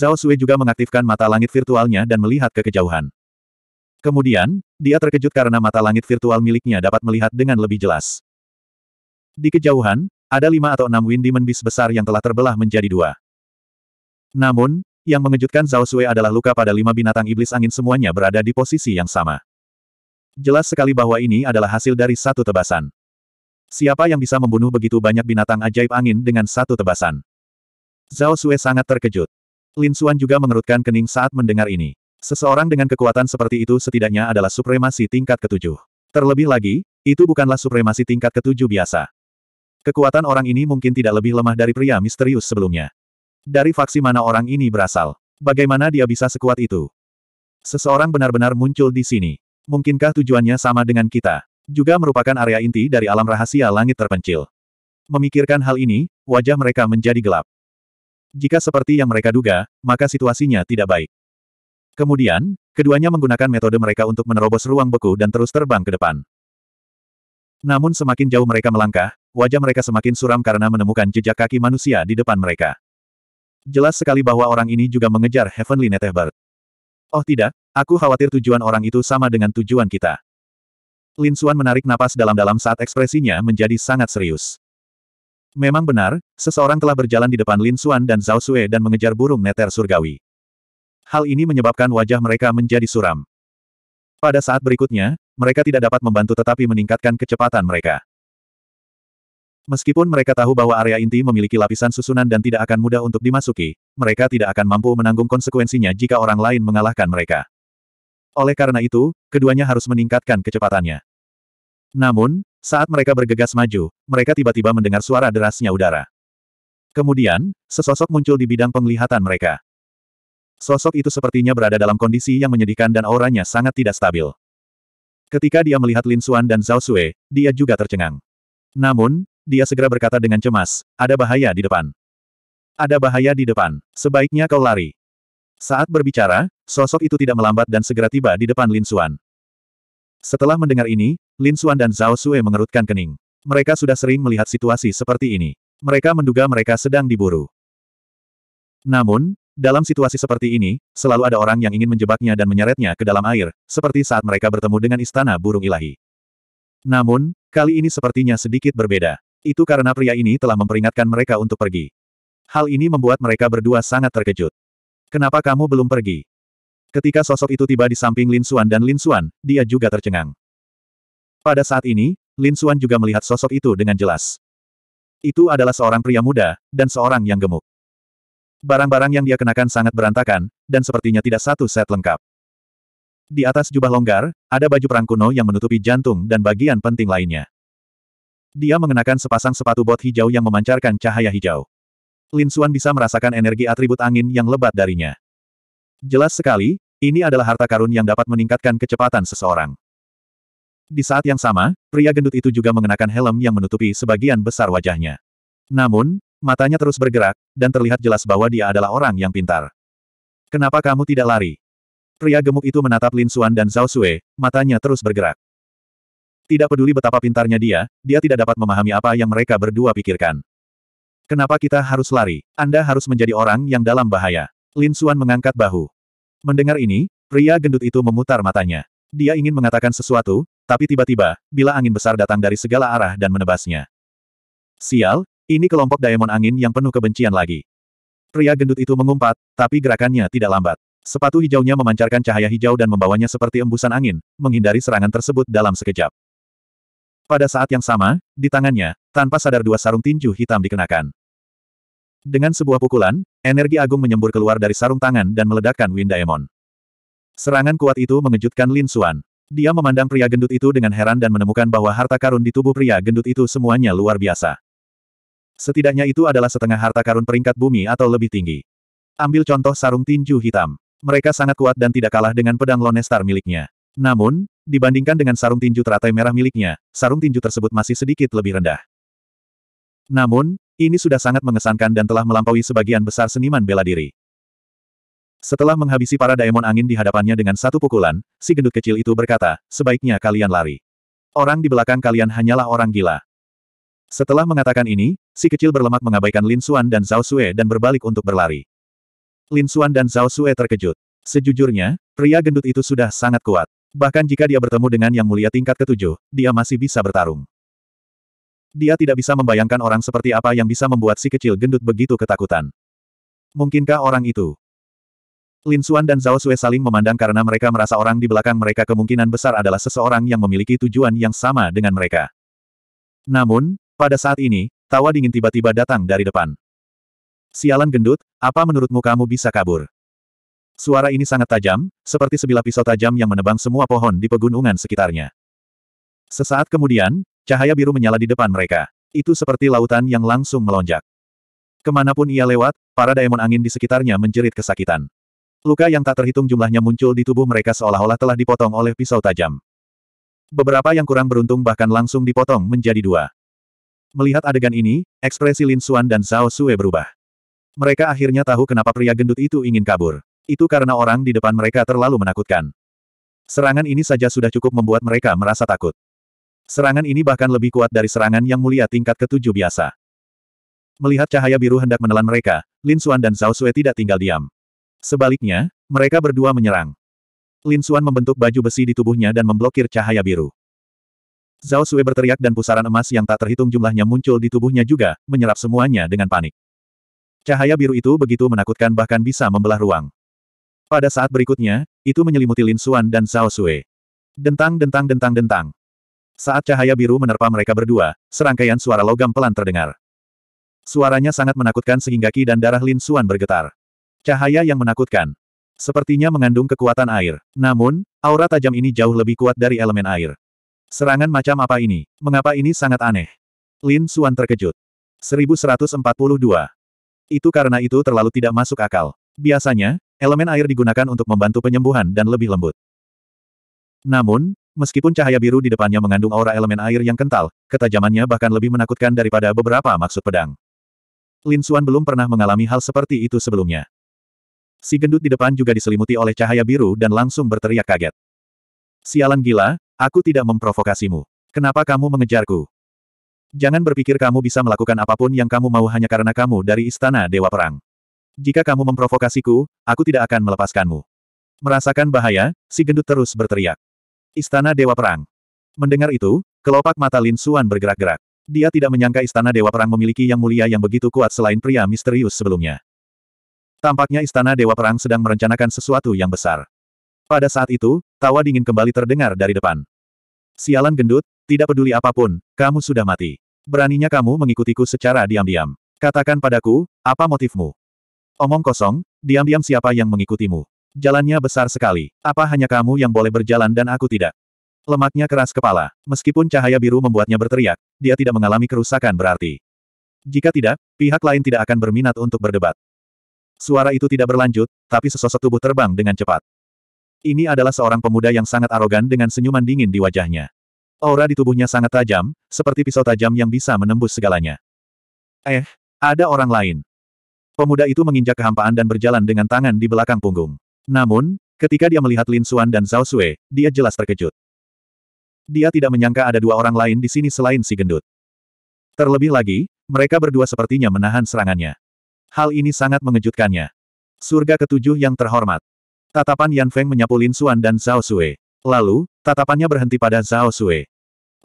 Zhao Sui juga mengaktifkan mata langit virtualnya dan melihat ke kejauhan. Kemudian, dia terkejut karena mata langit virtual miliknya dapat melihat dengan lebih jelas. Di kejauhan, ada lima atau enam Wind Demon Beast besar yang telah terbelah menjadi dua. Namun, yang mengejutkan Zhao Sui adalah luka pada lima binatang iblis angin semuanya berada di posisi yang sama. Jelas sekali bahwa ini adalah hasil dari satu tebasan. Siapa yang bisa membunuh begitu banyak binatang ajaib angin dengan satu tebasan? Zhao Sui sangat terkejut. Lin Xuan juga mengerutkan kening saat mendengar ini. Seseorang dengan kekuatan seperti itu setidaknya adalah supremasi tingkat ketujuh. Terlebih lagi, itu bukanlah supremasi tingkat ketujuh biasa. Kekuatan orang ini mungkin tidak lebih lemah dari pria misterius sebelumnya. Dari faksi mana orang ini berasal? Bagaimana dia bisa sekuat itu? Seseorang benar-benar muncul di sini. Mungkinkah tujuannya sama dengan kita? Juga merupakan area inti dari alam rahasia langit terpencil. Memikirkan hal ini, wajah mereka menjadi gelap. Jika seperti yang mereka duga, maka situasinya tidak baik. Kemudian, keduanya menggunakan metode mereka untuk menerobos ruang beku dan terus terbang ke depan. Namun semakin jauh mereka melangkah, wajah mereka semakin suram karena menemukan jejak kaki manusia di depan mereka. Jelas sekali bahwa orang ini juga mengejar Heavenly Netherbird. Oh tidak, aku khawatir tujuan orang itu sama dengan tujuan kita. Lin Xuan menarik napas dalam-dalam saat ekspresinya menjadi sangat serius. Memang benar, seseorang telah berjalan di depan Lin Xuan dan Zhao Sue dan mengejar burung neter surgawi. Hal ini menyebabkan wajah mereka menjadi suram. Pada saat berikutnya, mereka tidak dapat membantu tetapi meningkatkan kecepatan mereka. Meskipun mereka tahu bahwa area inti memiliki lapisan susunan dan tidak akan mudah untuk dimasuki, mereka tidak akan mampu menanggung konsekuensinya jika orang lain mengalahkan mereka. Oleh karena itu, keduanya harus meningkatkan kecepatannya. Namun, saat mereka bergegas maju, mereka tiba-tiba mendengar suara derasnya udara. Kemudian, sesosok muncul di bidang penglihatan mereka. Sosok itu sepertinya berada dalam kondisi yang menyedihkan dan auranya sangat tidak stabil. Ketika dia melihat Lin Xuan dan Zhao Sui, dia juga tercengang. Namun, dia segera berkata dengan cemas, ada bahaya di depan. Ada bahaya di depan, sebaiknya kau lari. Saat berbicara, sosok itu tidak melambat dan segera tiba di depan Lin Xuan. Setelah mendengar ini, Lin Xuan dan Zhao Sue mengerutkan kening. Mereka sudah sering melihat situasi seperti ini. Mereka menduga mereka sedang diburu. Namun, dalam situasi seperti ini, selalu ada orang yang ingin menjebaknya dan menyeretnya ke dalam air, seperti saat mereka bertemu dengan istana burung ilahi. Namun, kali ini sepertinya sedikit berbeda. Itu karena pria ini telah memperingatkan mereka untuk pergi. Hal ini membuat mereka berdua sangat terkejut. Kenapa kamu belum pergi? Ketika sosok itu tiba di samping Lin Xuan dan Lin Xuan, dia juga tercengang. Pada saat ini, Lin Xuan juga melihat sosok itu dengan jelas. Itu adalah seorang pria muda, dan seorang yang gemuk. Barang-barang yang dia kenakan sangat berantakan, dan sepertinya tidak satu set lengkap. Di atas jubah longgar, ada baju perang kuno yang menutupi jantung dan bagian penting lainnya. Dia mengenakan sepasang sepatu bot hijau yang memancarkan cahaya hijau. Lin Xuan bisa merasakan energi atribut angin yang lebat darinya. Jelas sekali, ini adalah harta karun yang dapat meningkatkan kecepatan seseorang. Di saat yang sama, pria gendut itu juga mengenakan helm yang menutupi sebagian besar wajahnya. Namun, matanya terus bergerak, dan terlihat jelas bahwa dia adalah orang yang pintar. Kenapa kamu tidak lari? Pria gemuk itu menatap Lin Xuan dan Zhao Sui, matanya terus bergerak. Tidak peduli betapa pintarnya dia, dia tidak dapat memahami apa yang mereka berdua pikirkan. Kenapa kita harus lari? Anda harus menjadi orang yang dalam bahaya. Lin Suan mengangkat bahu. Mendengar ini, pria gendut itu memutar matanya. Dia ingin mengatakan sesuatu, tapi tiba-tiba, bila angin besar datang dari segala arah dan menebasnya. Sial, ini kelompok Daemon Angin yang penuh kebencian lagi. Pria gendut itu mengumpat, tapi gerakannya tidak lambat. Sepatu hijaunya memancarkan cahaya hijau dan membawanya seperti embusan angin, menghindari serangan tersebut dalam sekejap. Pada saat yang sama, di tangannya, tanpa sadar dua sarung tinju hitam dikenakan. Dengan sebuah pukulan, energi agung menyembur keluar dari sarung tangan dan meledakkan Windaemon. Serangan kuat itu mengejutkan Lin Suan. Dia memandang pria gendut itu dengan heran dan menemukan bahwa harta karun di tubuh pria gendut itu semuanya luar biasa. Setidaknya itu adalah setengah harta karun peringkat bumi atau lebih tinggi. Ambil contoh sarung tinju hitam. Mereka sangat kuat dan tidak kalah dengan pedang Lonestar miliknya. Namun, dibandingkan dengan sarung tinju teratai merah miliknya, sarung tinju tersebut masih sedikit lebih rendah. Namun, ini sudah sangat mengesankan dan telah melampaui sebagian besar seniman bela diri. Setelah menghabisi para daemon angin di hadapannya dengan satu pukulan, si gendut kecil itu berkata, sebaiknya kalian lari. Orang di belakang kalian hanyalah orang gila. Setelah mengatakan ini, si kecil berlemak mengabaikan Lin Xuan dan Zhao Sue dan berbalik untuk berlari. Lin Xuan dan Zhao Sue terkejut. Sejujurnya, pria gendut itu sudah sangat kuat. Bahkan jika dia bertemu dengan yang mulia tingkat ketujuh, dia masih bisa bertarung. Dia tidak bisa membayangkan orang seperti apa yang bisa membuat si kecil gendut begitu ketakutan. Mungkinkah orang itu? Lin Xuan dan Zhao Sui saling memandang karena mereka merasa orang di belakang mereka kemungkinan besar adalah seseorang yang memiliki tujuan yang sama dengan mereka. Namun, pada saat ini, tawa dingin tiba-tiba datang dari depan. Sialan gendut, apa menurutmu kamu bisa kabur? Suara ini sangat tajam, seperti sebilah pisau tajam yang menebang semua pohon di pegunungan sekitarnya. Sesaat kemudian, Cahaya biru menyala di depan mereka. Itu seperti lautan yang langsung melonjak. Kemanapun ia lewat, para daemon angin di sekitarnya menjerit kesakitan. Luka yang tak terhitung jumlahnya muncul di tubuh mereka seolah-olah telah dipotong oleh pisau tajam. Beberapa yang kurang beruntung bahkan langsung dipotong menjadi dua. Melihat adegan ini, ekspresi Lin Xuan dan Zhao Sue berubah. Mereka akhirnya tahu kenapa pria gendut itu ingin kabur. Itu karena orang di depan mereka terlalu menakutkan. Serangan ini saja sudah cukup membuat mereka merasa takut. Serangan ini bahkan lebih kuat dari serangan yang mulia tingkat ketujuh biasa. Melihat cahaya biru hendak menelan mereka, Lin Xuan dan Zhao Sui tidak tinggal diam. Sebaliknya, mereka berdua menyerang. Lin Xuan membentuk baju besi di tubuhnya dan memblokir cahaya biru. Zhao Sui berteriak dan pusaran emas yang tak terhitung jumlahnya muncul di tubuhnya juga, menyerap semuanya dengan panik. Cahaya biru itu begitu menakutkan bahkan bisa membelah ruang. Pada saat berikutnya, itu menyelimuti Lin Xuan dan Zhao Sui. Dentang dentang dentang dentang. Saat cahaya biru menerpa mereka berdua, serangkaian suara logam pelan terdengar. Suaranya sangat menakutkan sehingga Ki dan darah Lin Suan bergetar. Cahaya yang menakutkan. Sepertinya mengandung kekuatan air. Namun, aura tajam ini jauh lebih kuat dari elemen air. Serangan macam apa ini? Mengapa ini sangat aneh? Lin Suan terkejut. 1142. Itu karena itu terlalu tidak masuk akal. Biasanya, elemen air digunakan untuk membantu penyembuhan dan lebih lembut. Namun, Meskipun cahaya biru di depannya mengandung aura elemen air yang kental, ketajamannya bahkan lebih menakutkan daripada beberapa maksud pedang. Lin Xuan belum pernah mengalami hal seperti itu sebelumnya. Si gendut di depan juga diselimuti oleh cahaya biru dan langsung berteriak kaget. Sialan gila, aku tidak memprovokasimu. Kenapa kamu mengejarku? Jangan berpikir kamu bisa melakukan apapun yang kamu mau hanya karena kamu dari Istana Dewa Perang. Jika kamu memprovokasiku, aku tidak akan melepaskanmu. Merasakan bahaya, si gendut terus berteriak. Istana Dewa Perang. Mendengar itu, kelopak mata Lin Suan bergerak-gerak. Dia tidak menyangka Istana Dewa Perang memiliki yang mulia yang begitu kuat selain pria misterius sebelumnya. Tampaknya Istana Dewa Perang sedang merencanakan sesuatu yang besar. Pada saat itu, tawa dingin kembali terdengar dari depan. Sialan gendut, tidak peduli apapun, kamu sudah mati. Beraninya kamu mengikutiku secara diam-diam. Katakan padaku, apa motifmu? Omong kosong, diam-diam siapa yang mengikutimu? Jalannya besar sekali. Apa hanya kamu yang boleh berjalan dan aku tidak? Lemaknya keras kepala. Meskipun cahaya biru membuatnya berteriak, dia tidak mengalami kerusakan berarti. Jika tidak, pihak lain tidak akan berminat untuk berdebat. Suara itu tidak berlanjut, tapi sesosok tubuh terbang dengan cepat. Ini adalah seorang pemuda yang sangat arogan dengan senyuman dingin di wajahnya. Aura di tubuhnya sangat tajam, seperti pisau tajam yang bisa menembus segalanya. Eh, ada orang lain. Pemuda itu menginjak kehampaan dan berjalan dengan tangan di belakang punggung. Namun, ketika dia melihat Lin Xuan dan Zhao Sui, dia jelas terkejut. Dia tidak menyangka ada dua orang lain di sini selain si gendut. Terlebih lagi, mereka berdua sepertinya menahan serangannya. Hal ini sangat mengejutkannya. Surga ketujuh yang terhormat. Tatapan Yan Feng menyapu Lin Xuan dan Zhao Sui. Lalu, tatapannya berhenti pada Zhao Sui.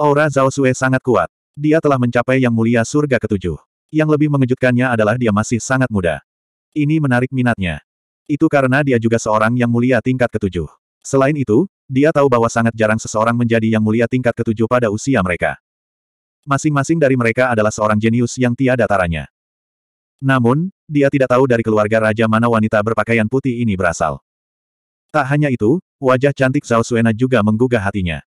Aura Zhao Sui sangat kuat. Dia telah mencapai yang mulia surga ketujuh. Yang lebih mengejutkannya adalah dia masih sangat muda. Ini menarik minatnya. Itu karena dia juga seorang yang mulia tingkat ketujuh. Selain itu, dia tahu bahwa sangat jarang seseorang menjadi yang mulia tingkat ketujuh pada usia mereka. Masing-masing dari mereka adalah seorang jenius yang tiada taranya. Namun, dia tidak tahu dari keluarga raja mana wanita berpakaian putih ini berasal. Tak hanya itu, wajah cantik Zhao Suena juga menggugah hatinya.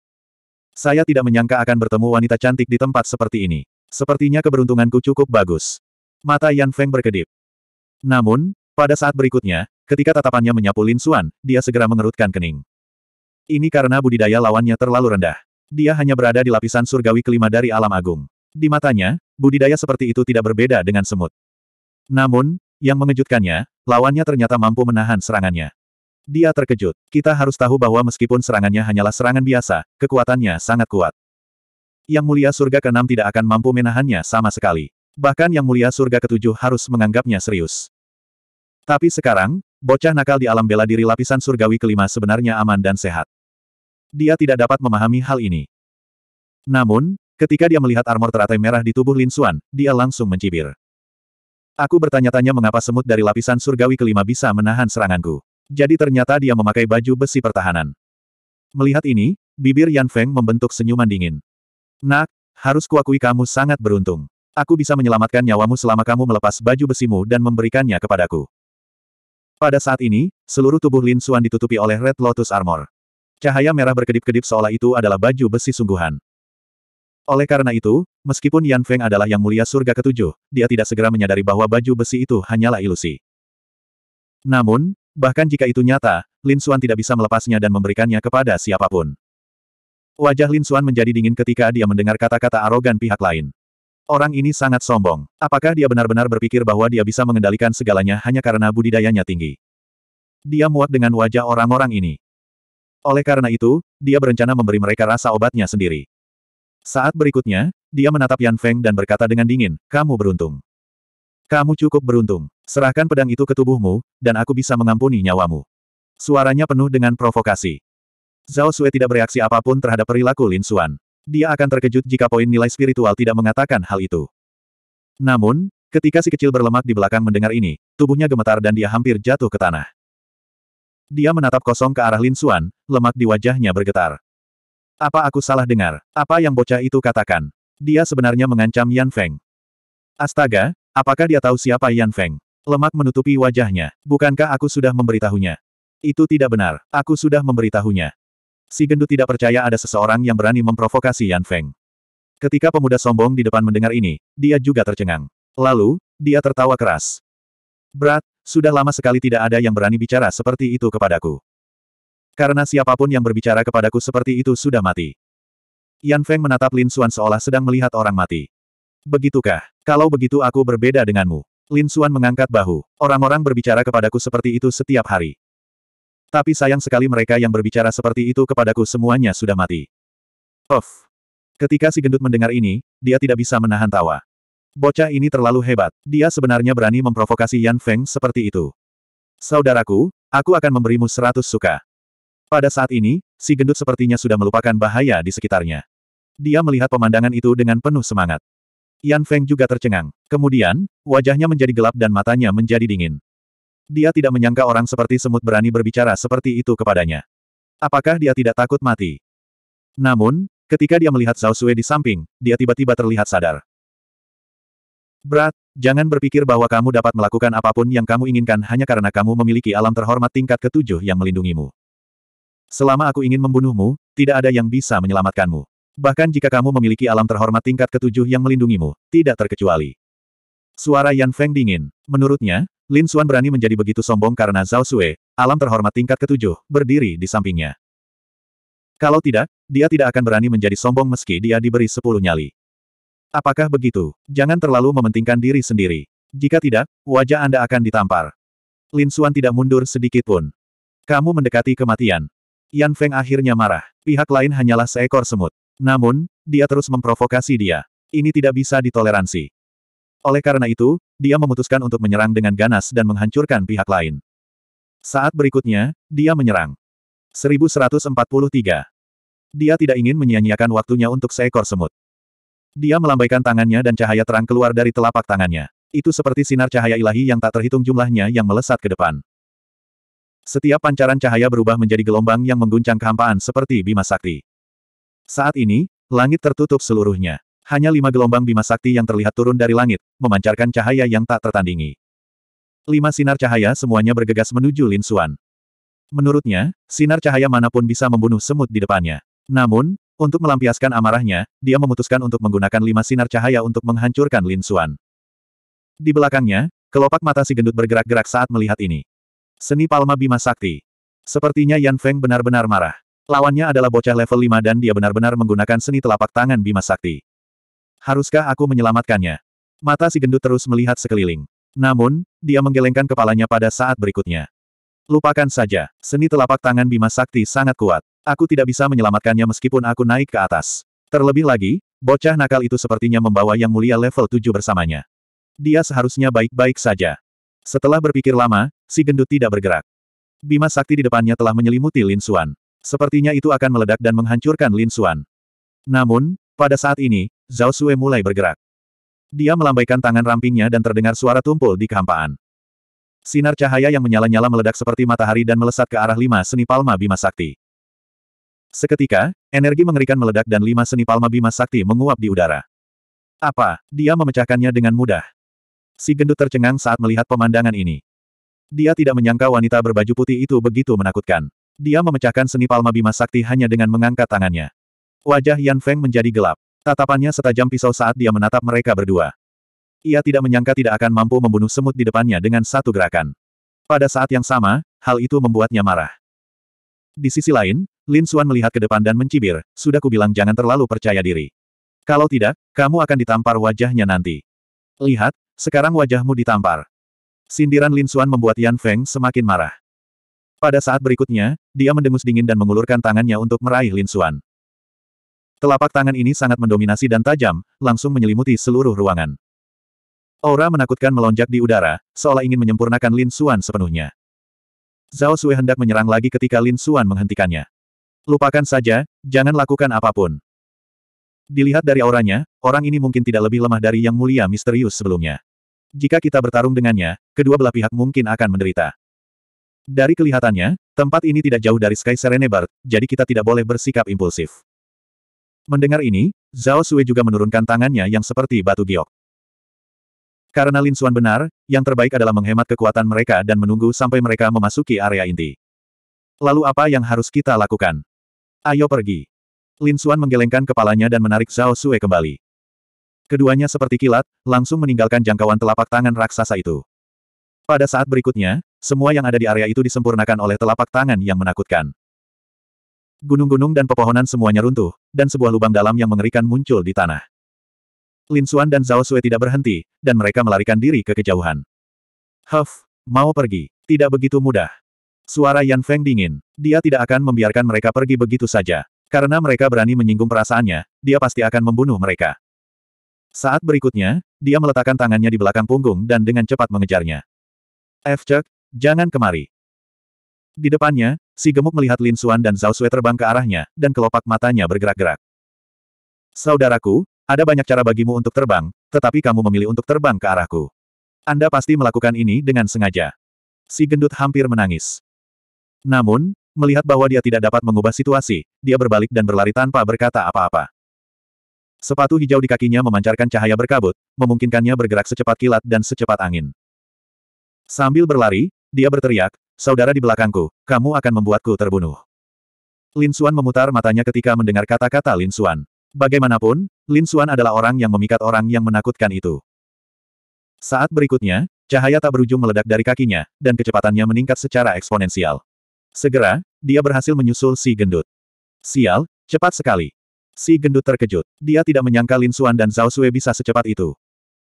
Saya tidak menyangka akan bertemu wanita cantik di tempat seperti ini. Sepertinya keberuntunganku cukup bagus. Mata Yan Feng berkedip. Namun, pada saat berikutnya, Ketika tatapannya menyapu Lin Xuan, dia segera mengerutkan kening. Ini karena budidaya lawannya terlalu rendah. Dia hanya berada di lapisan surgawi kelima dari alam agung. Di matanya, budidaya seperti itu tidak berbeda dengan semut. Namun, yang mengejutkannya, lawannya ternyata mampu menahan serangannya. Dia terkejut. Kita harus tahu bahwa meskipun serangannya hanyalah serangan biasa, kekuatannya sangat kuat. Yang mulia surga ke keenam tidak akan mampu menahannya sama sekali. Bahkan yang mulia surga ketujuh harus menganggapnya serius. Tapi sekarang, bocah nakal di alam bela diri lapisan surgawi kelima sebenarnya aman dan sehat. Dia tidak dapat memahami hal ini. Namun, ketika dia melihat armor teratai merah di tubuh Lin Xuan, dia langsung mencibir. Aku bertanya-tanya mengapa semut dari lapisan surgawi kelima bisa menahan seranganku. Jadi ternyata dia memakai baju besi pertahanan. Melihat ini, bibir Yan Feng membentuk senyuman dingin. Nak, harus kuakui kamu sangat beruntung. Aku bisa menyelamatkan nyawamu selama kamu melepas baju besimu dan memberikannya kepadaku. Pada saat ini, seluruh tubuh Lin Xuan ditutupi oleh Red Lotus Armor. Cahaya merah berkedip-kedip seolah itu adalah baju besi sungguhan. Oleh karena itu, meskipun Yan Feng adalah yang mulia surga ketujuh, dia tidak segera menyadari bahwa baju besi itu hanyalah ilusi. Namun, bahkan jika itu nyata, Lin Xuan tidak bisa melepasnya dan memberikannya kepada siapapun. Wajah Lin Xuan menjadi dingin ketika dia mendengar kata-kata arogan pihak lain. Orang ini sangat sombong. Apakah dia benar-benar berpikir bahwa dia bisa mengendalikan segalanya hanya karena budidayanya tinggi? Dia muak dengan wajah orang-orang ini. Oleh karena itu, dia berencana memberi mereka rasa obatnya sendiri. Saat berikutnya, dia menatap Yan Feng dan berkata dengan dingin, kamu beruntung. Kamu cukup beruntung. Serahkan pedang itu ke tubuhmu, dan aku bisa mengampuni nyawamu. Suaranya penuh dengan provokasi. Zhao Sui tidak bereaksi apapun terhadap perilaku Lin Xuan dia akan terkejut jika poin nilai spiritual tidak mengatakan hal itu. Namun, ketika si kecil berlemak di belakang mendengar ini, tubuhnya gemetar dan dia hampir jatuh ke tanah. Dia menatap kosong ke arah Lin Xuan, lemak di wajahnya bergetar. Apa aku salah dengar? Apa yang bocah itu katakan? Dia sebenarnya mengancam Yan Feng. Astaga, apakah dia tahu siapa Yan Feng? Lemak menutupi wajahnya. Bukankah aku sudah memberitahunya? Itu tidak benar. Aku sudah memberitahunya. Si gendut tidak percaya ada seseorang yang berani memprovokasi Yan Feng. Ketika pemuda sombong di depan mendengar ini, dia juga tercengang. Lalu, dia tertawa keras. Berat, sudah lama sekali tidak ada yang berani bicara seperti itu kepadaku. Karena siapapun yang berbicara kepadaku seperti itu sudah mati. Yan Feng menatap Lin Xuan seolah sedang melihat orang mati. Begitukah? Kalau begitu aku berbeda denganmu. Lin Xuan mengangkat bahu. Orang-orang berbicara kepadaku seperti itu setiap hari. Tapi sayang sekali mereka yang berbicara seperti itu kepadaku semuanya sudah mati. Of. Ketika si gendut mendengar ini, dia tidak bisa menahan tawa. Bocah ini terlalu hebat. Dia sebenarnya berani memprovokasi Yan Feng seperti itu. Saudaraku, aku akan memberimu seratus suka. Pada saat ini, si gendut sepertinya sudah melupakan bahaya di sekitarnya. Dia melihat pemandangan itu dengan penuh semangat. Yan Feng juga tercengang. Kemudian, wajahnya menjadi gelap dan matanya menjadi dingin. Dia tidak menyangka orang seperti semut berani berbicara seperti itu kepadanya. Apakah dia tidak takut mati? Namun, ketika dia melihat Zhao Sui di samping, dia tiba-tiba terlihat sadar. Berat, jangan berpikir bahwa kamu dapat melakukan apapun yang kamu inginkan hanya karena kamu memiliki alam terhormat tingkat ketujuh yang melindungimu. Selama aku ingin membunuhmu, tidak ada yang bisa menyelamatkanmu. Bahkan jika kamu memiliki alam terhormat tingkat ketujuh yang melindungimu, tidak terkecuali. Suara Yan Feng dingin. Menurutnya, Lin Suan berani menjadi begitu sombong karena Zhao Sui, alam terhormat tingkat ketujuh, berdiri di sampingnya. Kalau tidak, dia tidak akan berani menjadi sombong meski dia diberi sepuluh nyali. Apakah begitu? Jangan terlalu mementingkan diri sendiri. Jika tidak, wajah Anda akan ditampar. Lin Suan tidak mundur sedikit pun. Kamu mendekati kematian. Yan Feng akhirnya marah. Pihak lain hanyalah seekor semut. Namun, dia terus memprovokasi dia. Ini tidak bisa ditoleransi. Oleh karena itu, dia memutuskan untuk menyerang dengan ganas dan menghancurkan pihak lain. Saat berikutnya, dia menyerang. 1143. Dia tidak ingin menyia-nyiakan waktunya untuk seekor semut. Dia melambaikan tangannya dan cahaya terang keluar dari telapak tangannya. Itu seperti sinar cahaya ilahi yang tak terhitung jumlahnya yang melesat ke depan. Setiap pancaran cahaya berubah menjadi gelombang yang mengguncang kehampaan seperti bima sakti. Saat ini, langit tertutup seluruhnya. Hanya lima gelombang bima sakti yang terlihat turun dari langit, memancarkan cahaya yang tak tertandingi. Lima sinar cahaya semuanya bergegas menuju Lin Suan. Menurutnya, sinar cahaya manapun bisa membunuh semut di depannya. Namun, untuk melampiaskan amarahnya, dia memutuskan untuk menggunakan lima sinar cahaya untuk menghancurkan Lin Suan. Di belakangnya, kelopak mata si gendut bergerak-gerak saat melihat ini. Seni Palma Bima Sakti. Sepertinya Yan Feng benar-benar marah. Lawannya adalah bocah level 5 dan dia benar-benar menggunakan seni telapak tangan Bima Sakti. Haruskah aku menyelamatkannya? Mata si gendut terus melihat sekeliling. Namun, dia menggelengkan kepalanya pada saat berikutnya. Lupakan saja, seni telapak tangan Bima Sakti sangat kuat. Aku tidak bisa menyelamatkannya meskipun aku naik ke atas. Terlebih lagi, bocah nakal itu sepertinya membawa yang mulia level 7 bersamanya. Dia seharusnya baik-baik saja. Setelah berpikir lama, si gendut tidak bergerak. Bima Sakti di depannya telah menyelimuti Lin Suan. Sepertinya itu akan meledak dan menghancurkan Lin Suan. Namun, pada saat ini, Zhao Sue mulai bergerak. Dia melambaikan tangan rampingnya dan terdengar suara tumpul di kehampaan. Sinar cahaya yang menyala-nyala meledak seperti matahari dan melesat ke arah lima seni palma Bima Sakti. Seketika, energi mengerikan meledak dan lima seni palma Bima Sakti menguap di udara. Apa? Dia memecahkannya dengan mudah. Si gendut tercengang saat melihat pemandangan ini. Dia tidak menyangka wanita berbaju putih itu begitu menakutkan. Dia memecahkan seni palma Bima Sakti hanya dengan mengangkat tangannya. Wajah Yan Feng menjadi gelap. Tatapannya setajam pisau saat dia menatap mereka berdua. Ia tidak menyangka tidak akan mampu membunuh semut di depannya dengan satu gerakan. Pada saat yang sama, hal itu membuatnya marah. Di sisi lain, Lin Xuan melihat ke depan dan mencibir, sudah kubilang jangan terlalu percaya diri. Kalau tidak, kamu akan ditampar wajahnya nanti. Lihat, sekarang wajahmu ditampar. Sindiran Lin Xuan membuat Yan Feng semakin marah. Pada saat berikutnya, dia mendengus dingin dan mengulurkan tangannya untuk meraih Lin Xuan. Telapak tangan ini sangat mendominasi dan tajam, langsung menyelimuti seluruh ruangan. Aura menakutkan melonjak di udara, seolah ingin menyempurnakan Lin Xuan sepenuhnya. Zhao Sui hendak menyerang lagi ketika Lin Xuan menghentikannya. Lupakan saja, jangan lakukan apapun. Dilihat dari auranya, orang ini mungkin tidak lebih lemah dari yang mulia misterius sebelumnya. Jika kita bertarung dengannya, kedua belah pihak mungkin akan menderita. Dari kelihatannya, tempat ini tidak jauh dari Sky Serenebar, jadi kita tidak boleh bersikap impulsif. Mendengar ini, Zhao Sui juga menurunkan tangannya yang seperti batu giok. Karena Lin Xuan benar, yang terbaik adalah menghemat kekuatan mereka dan menunggu sampai mereka memasuki area inti. Lalu apa yang harus kita lakukan? Ayo pergi. Lin Xuan menggelengkan kepalanya dan menarik Zhao Sui kembali. Keduanya seperti kilat, langsung meninggalkan jangkauan telapak tangan raksasa itu. Pada saat berikutnya, semua yang ada di area itu disempurnakan oleh telapak tangan yang menakutkan. Gunung-gunung dan pepohonan semuanya runtuh, dan sebuah lubang dalam yang mengerikan muncul di tanah. Lin Xuan dan Zhao Sui tidak berhenti, dan mereka melarikan diri ke kejauhan. Huff, mau pergi. Tidak begitu mudah. Suara Yan Feng dingin. Dia tidak akan membiarkan mereka pergi begitu saja. Karena mereka berani menyinggung perasaannya, dia pasti akan membunuh mereka. Saat berikutnya, dia meletakkan tangannya di belakang punggung dan dengan cepat mengejarnya. F. Cek, jangan kemari. Di depannya, si gemuk melihat Lin Xuan dan Zhao Sui terbang ke arahnya, dan kelopak matanya bergerak-gerak. Saudaraku, ada banyak cara bagimu untuk terbang, tetapi kamu memilih untuk terbang ke arahku. Anda pasti melakukan ini dengan sengaja. Si gendut hampir menangis. Namun, melihat bahwa dia tidak dapat mengubah situasi, dia berbalik dan berlari tanpa berkata apa-apa. Sepatu hijau di kakinya memancarkan cahaya berkabut, memungkinkannya bergerak secepat kilat dan secepat angin. Sambil berlari, dia berteriak, Saudara di belakangku, kamu akan membuatku terbunuh. Lin Xuan memutar matanya ketika mendengar kata-kata Lin Xuan. Bagaimanapun, Lin Xuan adalah orang yang memikat orang yang menakutkan itu. Saat berikutnya, cahaya tak berujung meledak dari kakinya, dan kecepatannya meningkat secara eksponensial. Segera, dia berhasil menyusul si gendut. Sial, cepat sekali. Si gendut terkejut. Dia tidak menyangka Lin Xuan dan Zhao Sui bisa secepat itu.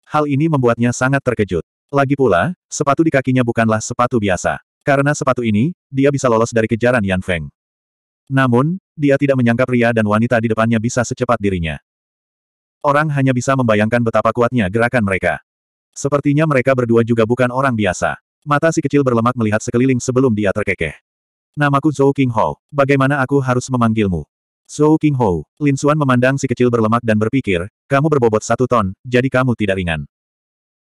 Hal ini membuatnya sangat terkejut. Lagi pula, sepatu di kakinya bukanlah sepatu biasa. Karena sepatu ini, dia bisa lolos dari kejaran Yan Feng. Namun, dia tidak menyangka pria dan wanita di depannya bisa secepat dirinya. Orang hanya bisa membayangkan betapa kuatnya gerakan mereka. Sepertinya mereka berdua juga bukan orang biasa. Mata si kecil berlemak melihat sekeliling sebelum dia terkekeh. Namaku Zhou King Bagaimana aku harus memanggilmu? Zhou King Lin Xuan memandang si kecil berlemak dan berpikir, kamu berbobot satu ton, jadi kamu tidak ringan.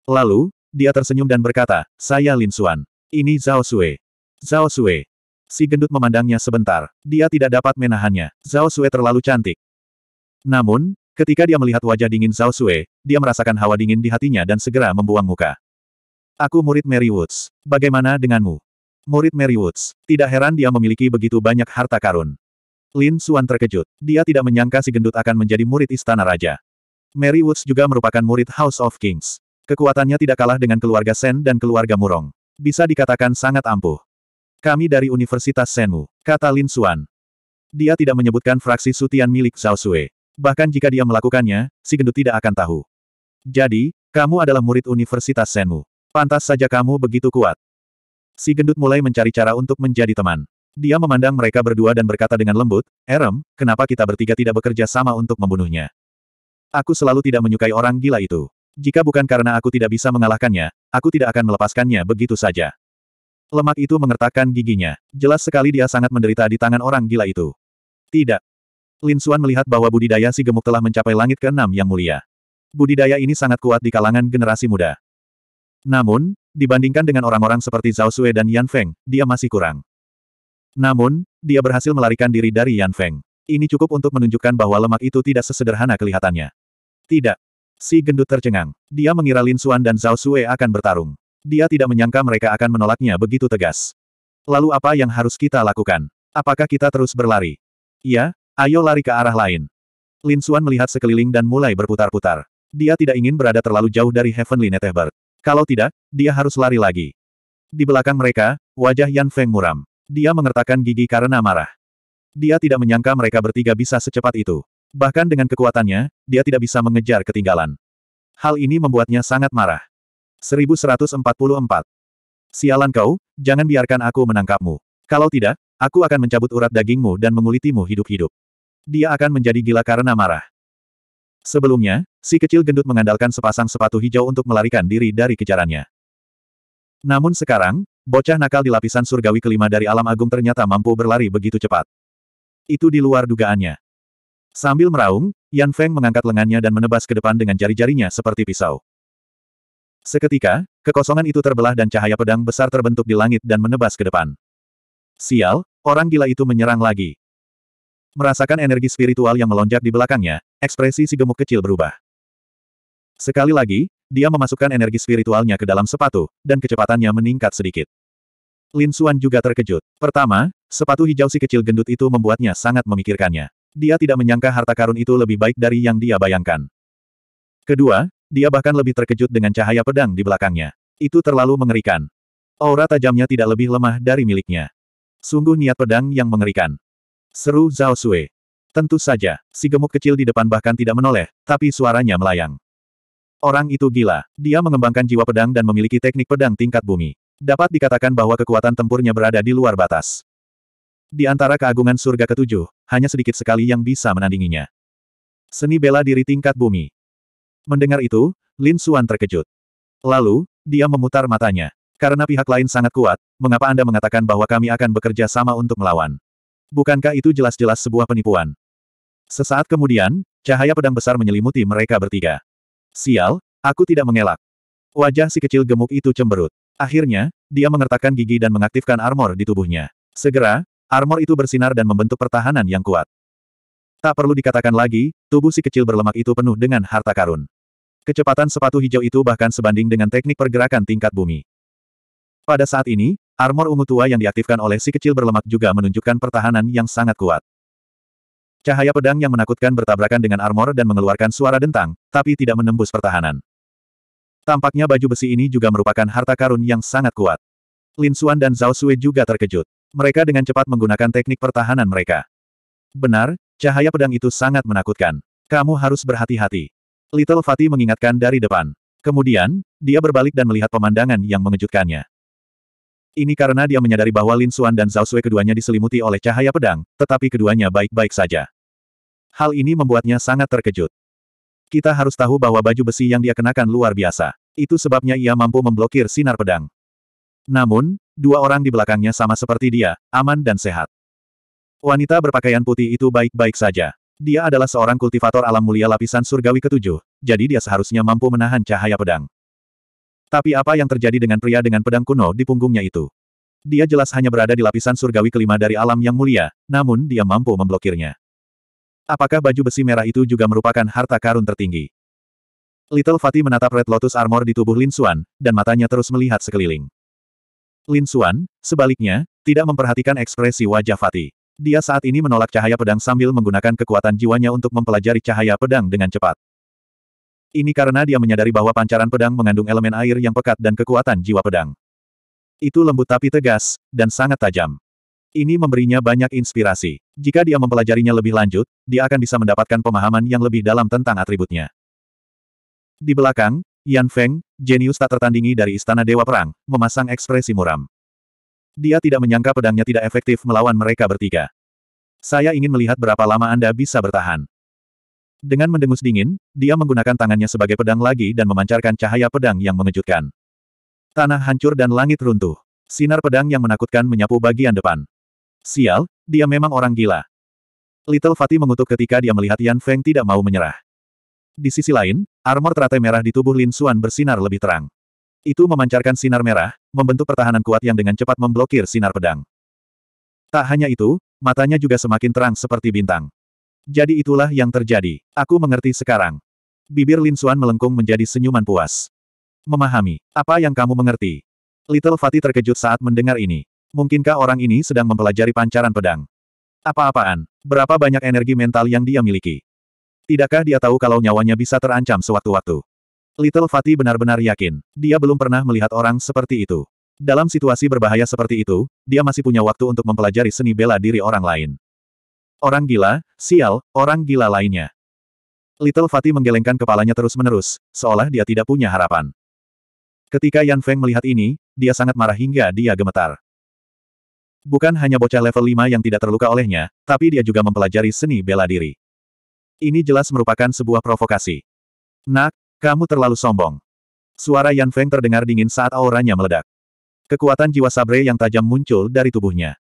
Lalu, dia tersenyum dan berkata, saya Lin Xuan. Ini Zhao Sui. Zhao Sui. Si gendut memandangnya sebentar. Dia tidak dapat menahannya. Zhao Sui terlalu cantik. Namun, ketika dia melihat wajah dingin Zhao Sui, dia merasakan hawa dingin di hatinya dan segera membuang muka. Aku murid Mary Woods. Bagaimana denganmu? Murid Mary Woods. Tidak heran dia memiliki begitu banyak harta karun. Lin Suan terkejut. Dia tidak menyangka si gendut akan menjadi murid istana raja. Mary Woods juga merupakan murid House of Kings. Kekuatannya tidak kalah dengan keluarga Sen dan keluarga Murong bisa dikatakan sangat ampuh. Kami dari Universitas Senmu, kata Lin Xuan. Dia tidak menyebutkan fraksi sutian milik Zhao Sui. Bahkan jika dia melakukannya, si gendut tidak akan tahu. Jadi, kamu adalah murid Universitas Senmu. Pantas saja kamu begitu kuat. Si gendut mulai mencari cara untuk menjadi teman. Dia memandang mereka berdua dan berkata dengan lembut, Erem, kenapa kita bertiga tidak bekerja sama untuk membunuhnya? Aku selalu tidak menyukai orang gila itu. Jika bukan karena aku tidak bisa mengalahkannya, aku tidak akan melepaskannya begitu saja. Lemak itu mengertakkan giginya. Jelas sekali dia sangat menderita di tangan orang gila itu. Tidak. Lin Xuan melihat bahwa budidaya si gemuk telah mencapai langit keenam yang mulia. Budidaya ini sangat kuat di kalangan generasi muda. Namun, dibandingkan dengan orang-orang seperti Zhao Sui dan Yan Feng, dia masih kurang. Namun, dia berhasil melarikan diri dari Yan Feng. Ini cukup untuk menunjukkan bahwa lemak itu tidak sesederhana kelihatannya. Tidak. Si gendut tercengang. Dia mengira Lin Suan dan Zhao Sue akan bertarung. Dia tidak menyangka mereka akan menolaknya begitu tegas. Lalu apa yang harus kita lakukan? Apakah kita terus berlari? Iya, ayo lari ke arah lain. Lin Suan melihat sekeliling dan mulai berputar-putar. Dia tidak ingin berada terlalu jauh dari Heavenly Netherbird. Kalau tidak, dia harus lari lagi. Di belakang mereka, wajah Yan Feng muram. Dia mengertakkan gigi karena marah. Dia tidak menyangka mereka bertiga bisa secepat itu. Bahkan dengan kekuatannya, dia tidak bisa mengejar ketinggalan. Hal ini membuatnya sangat marah. 1144. Sialan kau, jangan biarkan aku menangkapmu. Kalau tidak, aku akan mencabut urat dagingmu dan mengulitimu hidup-hidup. Dia akan menjadi gila karena marah. Sebelumnya, si kecil gendut mengandalkan sepasang sepatu hijau untuk melarikan diri dari kejarannya. Namun sekarang, bocah nakal di lapisan surgawi kelima dari alam agung ternyata mampu berlari begitu cepat. Itu di luar dugaannya. Sambil meraung, Yan Feng mengangkat lengannya dan menebas ke depan dengan jari-jarinya seperti pisau. Seketika, kekosongan itu terbelah dan cahaya pedang besar terbentuk di langit dan menebas ke depan. Sial, orang gila itu menyerang lagi. Merasakan energi spiritual yang melonjak di belakangnya, ekspresi si gemuk kecil berubah. Sekali lagi, dia memasukkan energi spiritualnya ke dalam sepatu, dan kecepatannya meningkat sedikit. Lin Xuan juga terkejut. Pertama, sepatu hijau si kecil gendut itu membuatnya sangat memikirkannya. Dia tidak menyangka harta karun itu lebih baik dari yang dia bayangkan. Kedua, dia bahkan lebih terkejut dengan cahaya pedang di belakangnya. Itu terlalu mengerikan. Aura tajamnya tidak lebih lemah dari miliknya. Sungguh niat pedang yang mengerikan. Seru Zhao Sui. Tentu saja, si gemuk kecil di depan bahkan tidak menoleh, tapi suaranya melayang. Orang itu gila. Dia mengembangkan jiwa pedang dan memiliki teknik pedang tingkat bumi. Dapat dikatakan bahwa kekuatan tempurnya berada di luar batas. Di antara keagungan surga ketujuh, hanya sedikit sekali yang bisa menandinginya. Seni bela diri tingkat bumi. Mendengar itu, Lin Suan terkejut. Lalu, dia memutar matanya. Karena pihak lain sangat kuat, mengapa Anda mengatakan bahwa kami akan bekerja sama untuk melawan? Bukankah itu jelas-jelas sebuah penipuan? Sesaat kemudian, cahaya pedang besar menyelimuti mereka bertiga. Sial, aku tidak mengelak. Wajah si kecil gemuk itu cemberut. Akhirnya, dia mengertakkan gigi dan mengaktifkan armor di tubuhnya. Segera, Armor itu bersinar dan membentuk pertahanan yang kuat. Tak perlu dikatakan lagi, tubuh si kecil berlemak itu penuh dengan harta karun. Kecepatan sepatu hijau itu bahkan sebanding dengan teknik pergerakan tingkat bumi. Pada saat ini, armor ungu tua yang diaktifkan oleh si kecil berlemak juga menunjukkan pertahanan yang sangat kuat. Cahaya pedang yang menakutkan bertabrakan dengan armor dan mengeluarkan suara dentang, tapi tidak menembus pertahanan. Tampaknya baju besi ini juga merupakan harta karun yang sangat kuat. Lin Xuan dan Zhao Sui juga terkejut. Mereka dengan cepat menggunakan teknik pertahanan mereka. Benar, cahaya pedang itu sangat menakutkan. Kamu harus berhati-hati. Little Fatih mengingatkan dari depan. Kemudian, dia berbalik dan melihat pemandangan yang mengejutkannya. Ini karena dia menyadari bahwa Lin Suan dan Zhao Sui keduanya diselimuti oleh cahaya pedang, tetapi keduanya baik-baik saja. Hal ini membuatnya sangat terkejut. Kita harus tahu bahwa baju besi yang dia kenakan luar biasa. Itu sebabnya ia mampu memblokir sinar pedang. Namun, dua orang di belakangnya sama seperti dia, aman dan sehat. Wanita berpakaian putih itu baik-baik saja. Dia adalah seorang kultivator alam mulia lapisan surgawi ketujuh, jadi dia seharusnya mampu menahan cahaya pedang. Tapi apa yang terjadi dengan pria dengan pedang kuno di punggungnya itu? Dia jelas hanya berada di lapisan surgawi kelima dari alam yang mulia, namun dia mampu memblokirnya. Apakah baju besi merah itu juga merupakan harta karun tertinggi? Little Fatih menatap Red Lotus Armor di tubuh Lin Xuan, dan matanya terus melihat sekeliling. Lin Xuan, sebaliknya, tidak memperhatikan ekspresi wajah Fatih. Dia saat ini menolak cahaya pedang sambil menggunakan kekuatan jiwanya untuk mempelajari cahaya pedang dengan cepat. Ini karena dia menyadari bahwa pancaran pedang mengandung elemen air yang pekat dan kekuatan jiwa pedang. Itu lembut tapi tegas, dan sangat tajam. Ini memberinya banyak inspirasi. Jika dia mempelajarinya lebih lanjut, dia akan bisa mendapatkan pemahaman yang lebih dalam tentang atributnya. Di belakang, Yan Feng, jenius tak tertandingi dari Istana Dewa Perang, memasang ekspresi muram. Dia tidak menyangka pedangnya tidak efektif melawan mereka bertiga. Saya ingin melihat berapa lama Anda bisa bertahan. Dengan mendengus dingin, dia menggunakan tangannya sebagai pedang lagi dan memancarkan cahaya pedang yang mengejutkan. Tanah hancur dan langit runtuh. Sinar pedang yang menakutkan menyapu bagian depan. Sial, dia memang orang gila. Little Fatih mengutuk ketika dia melihat Yan Feng tidak mau menyerah. Di sisi lain, Armor teratai merah di tubuh Lin Xuan bersinar lebih terang. Itu memancarkan sinar merah, membentuk pertahanan kuat yang dengan cepat memblokir sinar pedang. Tak hanya itu, matanya juga semakin terang seperti bintang. Jadi itulah yang terjadi. Aku mengerti sekarang. Bibir Lin Xuan melengkung menjadi senyuman puas. Memahami. Apa yang kamu mengerti? Little Fatih terkejut saat mendengar ini. Mungkinkah orang ini sedang mempelajari pancaran pedang? Apa-apaan? Berapa banyak energi mental yang dia miliki? Tidakkah dia tahu kalau nyawanya bisa terancam sewaktu-waktu? Little Fatih benar-benar yakin, dia belum pernah melihat orang seperti itu. Dalam situasi berbahaya seperti itu, dia masih punya waktu untuk mempelajari seni bela diri orang lain. Orang gila, sial, orang gila lainnya. Little Fatih menggelengkan kepalanya terus-menerus, seolah dia tidak punya harapan. Ketika Yan Feng melihat ini, dia sangat marah hingga dia gemetar. Bukan hanya bocah level 5 yang tidak terluka olehnya, tapi dia juga mempelajari seni bela diri. Ini jelas merupakan sebuah provokasi. Nak, kamu terlalu sombong. Suara Yan Feng terdengar dingin saat auranya meledak. Kekuatan jiwa sabre yang tajam muncul dari tubuhnya.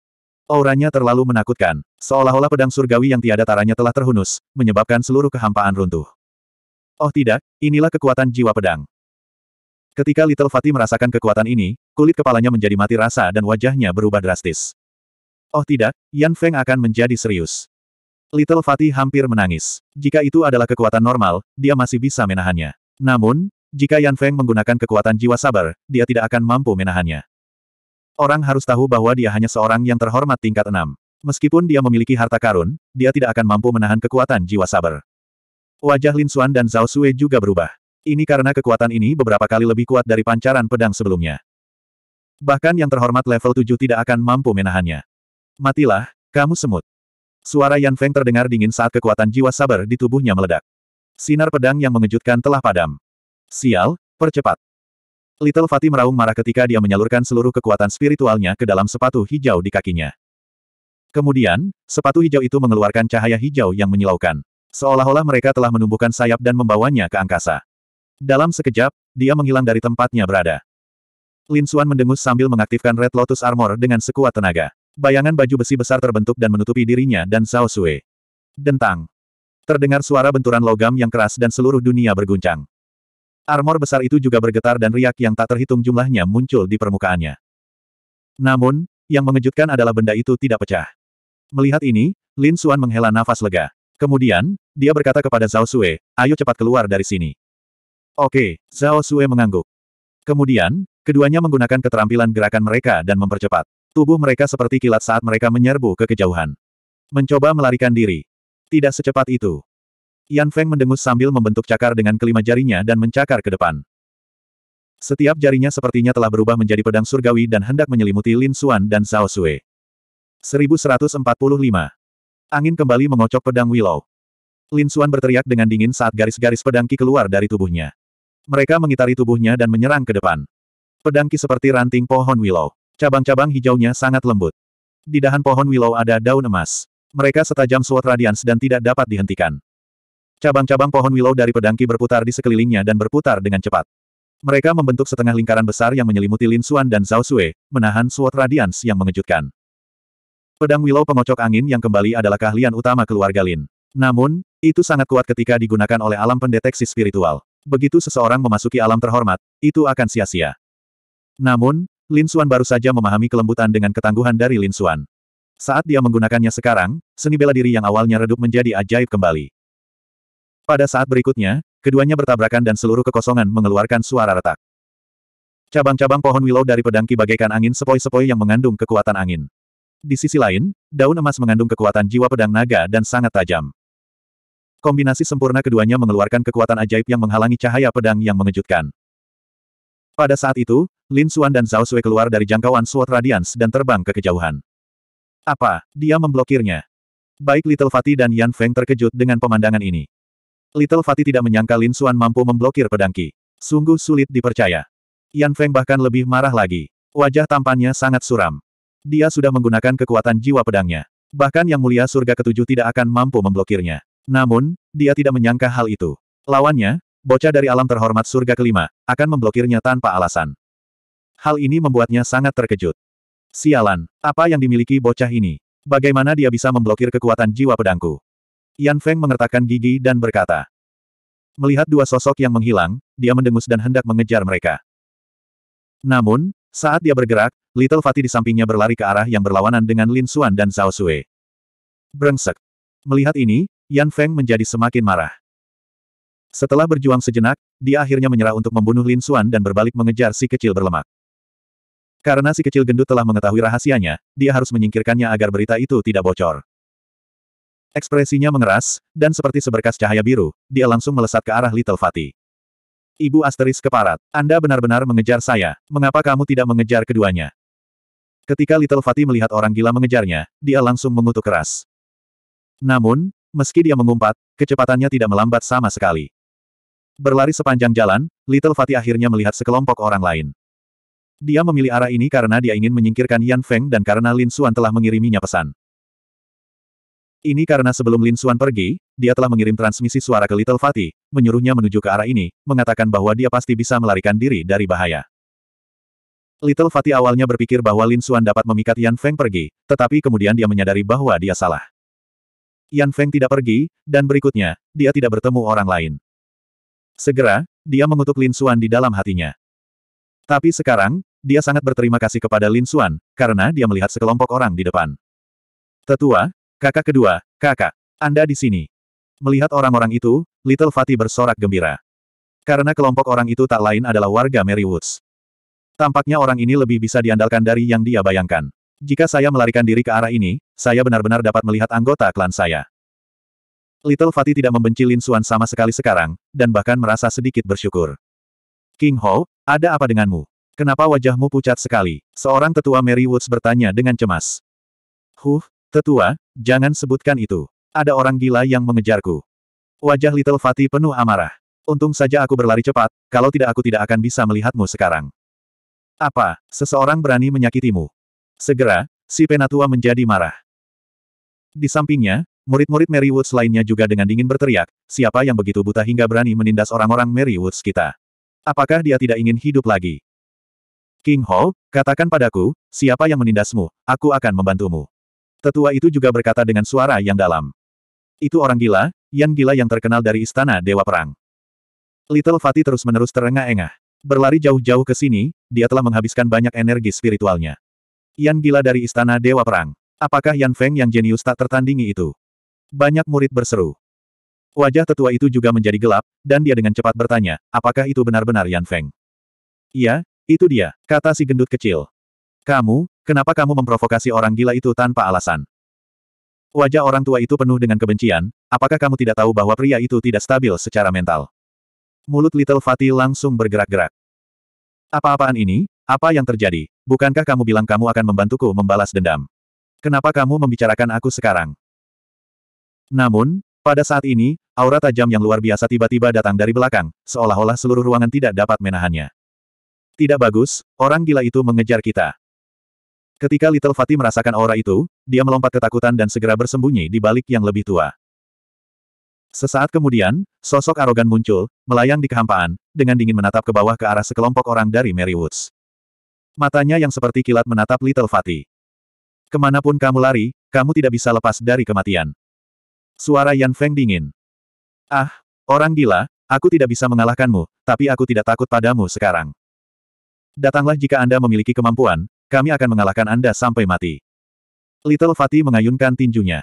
Auranya terlalu menakutkan, seolah-olah pedang surgawi yang tiada taranya telah terhunus, menyebabkan seluruh kehampaan runtuh. Oh tidak, inilah kekuatan jiwa pedang. Ketika Little Fatih merasakan kekuatan ini, kulit kepalanya menjadi mati rasa dan wajahnya berubah drastis. Oh tidak, Yan Feng akan menjadi serius. Little Fatih hampir menangis. Jika itu adalah kekuatan normal, dia masih bisa menahannya. Namun, jika Yan Feng menggunakan kekuatan jiwa sabar, dia tidak akan mampu menahannya. Orang harus tahu bahwa dia hanya seorang yang terhormat tingkat enam. Meskipun dia memiliki harta karun, dia tidak akan mampu menahan kekuatan jiwa sabar. Wajah Lin Xuan dan Zhao Sui juga berubah. Ini karena kekuatan ini beberapa kali lebih kuat dari pancaran pedang sebelumnya. Bahkan yang terhormat level 7 tidak akan mampu menahannya. Matilah, kamu semut. Suara Yan Feng terdengar dingin saat kekuatan jiwa sabar di tubuhnya meledak. Sinar pedang yang mengejutkan telah padam. Sial, percepat. Little Fatih meraung marah ketika dia menyalurkan seluruh kekuatan spiritualnya ke dalam sepatu hijau di kakinya. Kemudian, sepatu hijau itu mengeluarkan cahaya hijau yang menyilaukan. Seolah-olah mereka telah menumbuhkan sayap dan membawanya ke angkasa. Dalam sekejap, dia menghilang dari tempatnya berada. Lin Xuan mendengus sambil mengaktifkan Red Lotus Armor dengan sekuat tenaga. Bayangan baju besi besar terbentuk dan menutupi dirinya dan Zhao Sui. Dentang. Terdengar suara benturan logam yang keras dan seluruh dunia berguncang. Armor besar itu juga bergetar dan riak yang tak terhitung jumlahnya muncul di permukaannya. Namun, yang mengejutkan adalah benda itu tidak pecah. Melihat ini, Lin Xuan menghela nafas lega. Kemudian, dia berkata kepada Zhao Sui, ayo cepat keluar dari sini. Oke, Zhao Sui mengangguk. Kemudian, keduanya menggunakan keterampilan gerakan mereka dan mempercepat. Tubuh mereka seperti kilat saat mereka menyerbu ke kejauhan. Mencoba melarikan diri. Tidak secepat itu. Yan Feng mendengus sambil membentuk cakar dengan kelima jarinya dan mencakar ke depan. Setiap jarinya sepertinya telah berubah menjadi pedang surgawi dan hendak menyelimuti Lin Xuan dan Zhao Sui. 1145. Angin kembali mengocok pedang Willow. Lin Xuan berteriak dengan dingin saat garis-garis pedang Ki keluar dari tubuhnya. Mereka mengitari tubuhnya dan menyerang ke depan. Pedang Ki seperti ranting pohon Willow. Cabang-cabang hijaunya sangat lembut. Di dahan pohon willow ada daun emas. Mereka setajam suat radians dan tidak dapat dihentikan. Cabang-cabang pohon willow dari pedangki berputar di sekelilingnya dan berputar dengan cepat. Mereka membentuk setengah lingkaran besar yang menyelimuti Lin Xuan dan Zhao Sui, menahan suat radians yang mengejutkan. Pedang willow pengocok angin yang kembali adalah keahlian utama keluarga Lin. Namun, itu sangat kuat ketika digunakan oleh alam pendeteksi spiritual. Begitu seseorang memasuki alam terhormat, itu akan sia-sia. Namun, Lin Xuan baru saja memahami kelembutan dengan ketangguhan dari Lin Xuan. Saat dia menggunakannya sekarang, seni bela diri yang awalnya redup menjadi ajaib kembali. Pada saat berikutnya, keduanya bertabrakan dan seluruh kekosongan mengeluarkan suara retak. Cabang-cabang pohon willow dari pedangki bagaikan angin sepoi-sepoi yang mengandung kekuatan angin. Di sisi lain, daun emas mengandung kekuatan jiwa pedang naga dan sangat tajam. Kombinasi sempurna keduanya mengeluarkan kekuatan ajaib yang menghalangi cahaya pedang yang mengejutkan. Pada saat itu, Lin Xuan dan Zhao Sui keluar dari jangkauan Sword Radiance dan terbang ke kejauhan. Apa? Dia memblokirnya. Baik Little Fatih dan Yan Feng terkejut dengan pemandangan ini. Little Fatih tidak menyangka Lin Xuan mampu memblokir pedangki. Sungguh sulit dipercaya. Yan Feng bahkan lebih marah lagi. Wajah tampannya sangat suram. Dia sudah menggunakan kekuatan jiwa pedangnya. Bahkan Yang Mulia Surga Ketujuh tidak akan mampu memblokirnya. Namun, dia tidak menyangka hal itu. Lawannya, bocah dari alam terhormat surga kelima, akan memblokirnya tanpa alasan. Hal ini membuatnya sangat terkejut. Sialan, apa yang dimiliki bocah ini? Bagaimana dia bisa memblokir kekuatan jiwa pedangku? Yan Feng mengertakkan gigi dan berkata. Melihat dua sosok yang menghilang, dia mendengus dan hendak mengejar mereka. Namun, saat dia bergerak, Little Fatih di sampingnya berlari ke arah yang berlawanan dengan Lin Xuan dan Zhao Sui. Brengsek. Melihat ini, Yan Feng menjadi semakin marah. Setelah berjuang sejenak, dia akhirnya menyerah untuk membunuh Lin Xuan dan berbalik mengejar si kecil berlemak. Karena si kecil gendut telah mengetahui rahasianya, dia harus menyingkirkannya agar berita itu tidak bocor. Ekspresinya mengeras, dan seperti seberkas cahaya biru, dia langsung melesat ke arah Little Fatty. Ibu asteris keparat, Anda benar-benar mengejar saya, mengapa kamu tidak mengejar keduanya? Ketika Little Fatty melihat orang gila mengejarnya, dia langsung mengutuk keras. Namun, meski dia mengumpat, kecepatannya tidak melambat sama sekali. Berlari sepanjang jalan, Little Fatih akhirnya melihat sekelompok orang lain. Dia memilih arah ini karena dia ingin menyingkirkan Yan Feng dan karena Lin Xuan telah mengiriminya pesan. Ini karena sebelum Lin Xuan pergi, dia telah mengirim transmisi suara ke Little Fatih, menyuruhnya menuju ke arah ini, mengatakan bahwa dia pasti bisa melarikan diri dari bahaya. Little Fatih awalnya berpikir bahwa Lin Xuan dapat memikat Yan Feng pergi, tetapi kemudian dia menyadari bahwa dia salah. Yan Feng tidak pergi, dan berikutnya, dia tidak bertemu orang lain. Segera, dia mengutuk Lin Xuan di dalam hatinya. Tapi sekarang, dia sangat berterima kasih kepada Lin Xuan, karena dia melihat sekelompok orang di depan. Tetua, kakak kedua, kakak, Anda di sini. Melihat orang-orang itu, Little Fatih bersorak gembira. Karena kelompok orang itu tak lain adalah warga Mary Woods. Tampaknya orang ini lebih bisa diandalkan dari yang dia bayangkan. Jika saya melarikan diri ke arah ini, saya benar-benar dapat melihat anggota klan saya. Little Fatih tidak membenci Lin Suan sama sekali sekarang, dan bahkan merasa sedikit bersyukur. King Ho, ada apa denganmu? Kenapa wajahmu pucat sekali? Seorang tetua Mary Woods bertanya dengan cemas. Huh, tetua, jangan sebutkan itu. Ada orang gila yang mengejarku. Wajah Little Fatih penuh amarah. Untung saja aku berlari cepat, kalau tidak aku tidak akan bisa melihatmu sekarang. Apa, seseorang berani menyakitimu? Segera, si penatua menjadi marah. Di sampingnya, Murid-murid Mary Woods lainnya juga dengan dingin berteriak, siapa yang begitu buta hingga berani menindas orang-orang Mary Woods kita? Apakah dia tidak ingin hidup lagi? King Ho, katakan padaku, siapa yang menindasmu, aku akan membantumu. Tetua itu juga berkata dengan suara yang dalam. Itu orang gila, yang gila yang terkenal dari istana Dewa Perang. Little Fatih terus-menerus terengah-engah. Berlari jauh-jauh ke sini, dia telah menghabiskan banyak energi spiritualnya. Yan gila dari istana Dewa Perang. Apakah Yan Feng yang jenius tak tertandingi itu? Banyak murid berseru. Wajah tetua itu juga menjadi gelap, dan dia dengan cepat bertanya, apakah itu benar-benar Yan Feng? Iya, itu dia, kata si gendut kecil. Kamu, kenapa kamu memprovokasi orang gila itu tanpa alasan? Wajah orang tua itu penuh dengan kebencian, apakah kamu tidak tahu bahwa pria itu tidak stabil secara mental? Mulut Little Fatih langsung bergerak-gerak. Apa-apaan ini? Apa yang terjadi? Bukankah kamu bilang kamu akan membantuku membalas dendam? Kenapa kamu membicarakan aku sekarang? Namun, pada saat ini, aura tajam yang luar biasa tiba-tiba datang dari belakang, seolah-olah seluruh ruangan tidak dapat menahannya. Tidak bagus, orang gila itu mengejar kita. Ketika Little Fatih merasakan aura itu, dia melompat ketakutan dan segera bersembunyi di balik yang lebih tua. Sesaat kemudian, sosok arogan muncul, melayang di kehampaan, dengan dingin menatap ke bawah ke arah sekelompok orang dari Mary Woods. Matanya yang seperti kilat menatap Little Fatih. Kemanapun kamu lari, kamu tidak bisa lepas dari kematian. Suara Yan Feng dingin. Ah, orang gila, aku tidak bisa mengalahkanmu, tapi aku tidak takut padamu sekarang. Datanglah jika Anda memiliki kemampuan, kami akan mengalahkan Anda sampai mati. Little Fatih mengayunkan tinjunya.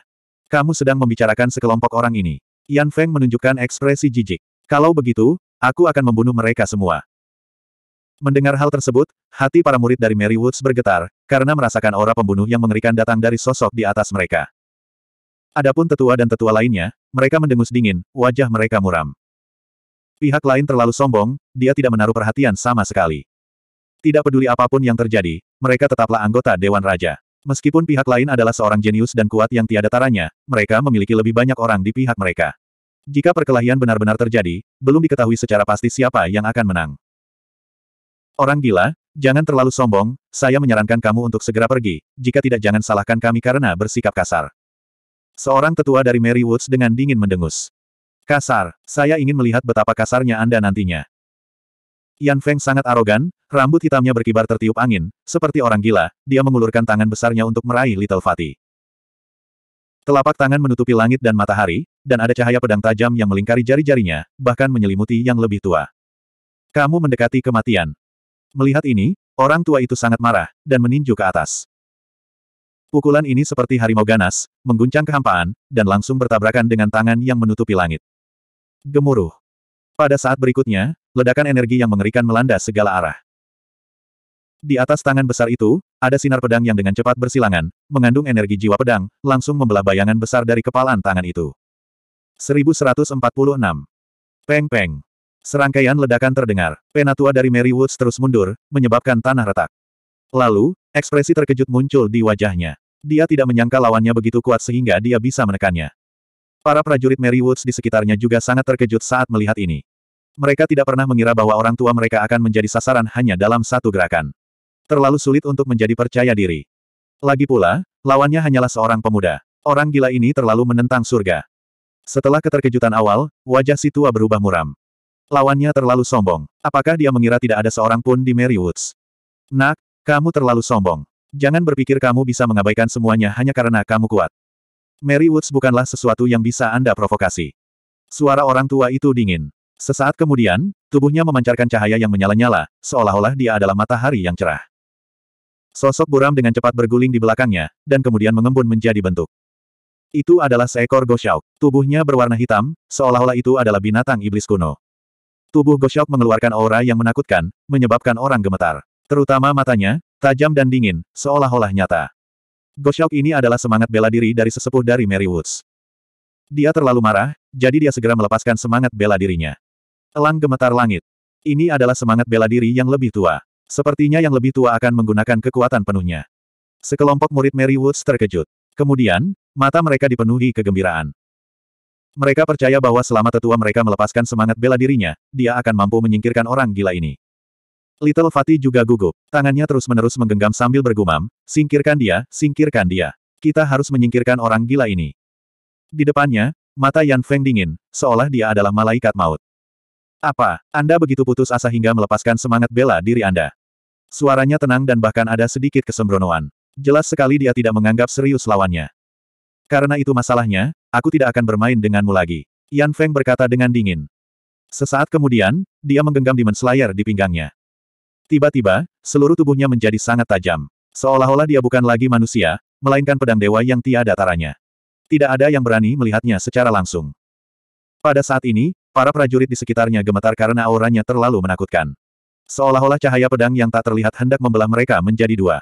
Kamu sedang membicarakan sekelompok orang ini. Yan Feng menunjukkan ekspresi jijik. Kalau begitu, aku akan membunuh mereka semua. Mendengar hal tersebut, hati para murid dari Mary Woods bergetar, karena merasakan aura pembunuh yang mengerikan datang dari sosok di atas mereka. Adapun tetua dan tetua lainnya, mereka mendengus dingin, wajah mereka muram. Pihak lain terlalu sombong, dia tidak menaruh perhatian sama sekali. Tidak peduli apapun yang terjadi, mereka tetaplah anggota Dewan Raja. Meskipun pihak lain adalah seorang jenius dan kuat yang tiada taranya, mereka memiliki lebih banyak orang di pihak mereka. Jika perkelahian benar-benar terjadi, belum diketahui secara pasti siapa yang akan menang. Orang gila, jangan terlalu sombong, saya menyarankan kamu untuk segera pergi, jika tidak jangan salahkan kami karena bersikap kasar. Seorang tetua dari Mary Woods dengan dingin mendengus. Kasar, saya ingin melihat betapa kasarnya Anda nantinya. Yan Feng sangat arogan, rambut hitamnya berkibar tertiup angin, seperti orang gila, dia mengulurkan tangan besarnya untuk meraih Little Fatih. Telapak tangan menutupi langit dan matahari, dan ada cahaya pedang tajam yang melingkari jari-jarinya, bahkan menyelimuti yang lebih tua. Kamu mendekati kematian. Melihat ini, orang tua itu sangat marah, dan meninju ke atas. Pukulan ini seperti harimau ganas, mengguncang kehampaan, dan langsung bertabrakan dengan tangan yang menutupi langit. Gemuruh. Pada saat berikutnya, ledakan energi yang mengerikan melanda segala arah. Di atas tangan besar itu, ada sinar pedang yang dengan cepat bersilangan, mengandung energi jiwa pedang, langsung membelah bayangan besar dari kepalan tangan itu. 1146. Peng-peng. Serangkaian ledakan terdengar. Penatua dari Mary Woods terus mundur, menyebabkan tanah retak. Lalu, Ekspresi terkejut muncul di wajahnya. Dia tidak menyangka lawannya begitu kuat sehingga dia bisa menekannya. Para prajurit Mary Woods di sekitarnya juga sangat terkejut saat melihat ini. Mereka tidak pernah mengira bahwa orang tua mereka akan menjadi sasaran hanya dalam satu gerakan. Terlalu sulit untuk menjadi percaya diri. Lagi pula, lawannya hanyalah seorang pemuda. Orang gila ini terlalu menentang surga. Setelah keterkejutan awal, wajah si tua berubah muram. Lawannya terlalu sombong. Apakah dia mengira tidak ada seorang pun di Mary Woods? Nak, kamu terlalu sombong. Jangan berpikir kamu bisa mengabaikan semuanya hanya karena kamu kuat. Mary Woods bukanlah sesuatu yang bisa Anda provokasi. Suara orang tua itu dingin. Sesaat kemudian, tubuhnya memancarkan cahaya yang menyala-nyala, seolah-olah dia adalah matahari yang cerah. Sosok buram dengan cepat berguling di belakangnya, dan kemudian mengembun menjadi bentuk. Itu adalah seekor Goshauk. Tubuhnya berwarna hitam, seolah-olah itu adalah binatang iblis kuno. Tubuh Goshauk mengeluarkan aura yang menakutkan, menyebabkan orang gemetar. Terutama matanya, tajam dan dingin, seolah-olah nyata. Goshauk ini adalah semangat bela diri dari sesepuh dari Mary Woods. Dia terlalu marah, jadi dia segera melepaskan semangat bela dirinya. Elang gemetar langit. Ini adalah semangat bela diri yang lebih tua. Sepertinya yang lebih tua akan menggunakan kekuatan penuhnya. Sekelompok murid Mary Woods terkejut. Kemudian, mata mereka dipenuhi kegembiraan. Mereka percaya bahwa selama tetua mereka melepaskan semangat bela dirinya, dia akan mampu menyingkirkan orang gila ini. Little Fatih juga gugup. Tangannya terus-menerus menggenggam sambil bergumam, singkirkan dia, singkirkan dia. Kita harus menyingkirkan orang gila ini. Di depannya, mata Yan Feng dingin, seolah dia adalah malaikat maut. Apa, Anda begitu putus asa hingga melepaskan semangat bela diri Anda? Suaranya tenang dan bahkan ada sedikit kesembronoan. Jelas sekali dia tidak menganggap serius lawannya. Karena itu masalahnya, aku tidak akan bermain denganmu lagi. Yan Feng berkata dengan dingin. Sesaat kemudian, dia menggenggam Demon Slayer di pinggangnya. Tiba-tiba, seluruh tubuhnya menjadi sangat tajam. Seolah-olah dia bukan lagi manusia, melainkan pedang dewa yang tiada taranya. Tidak ada yang berani melihatnya secara langsung. Pada saat ini, para prajurit di sekitarnya gemetar karena auranya terlalu menakutkan. Seolah-olah cahaya pedang yang tak terlihat hendak membelah mereka menjadi dua.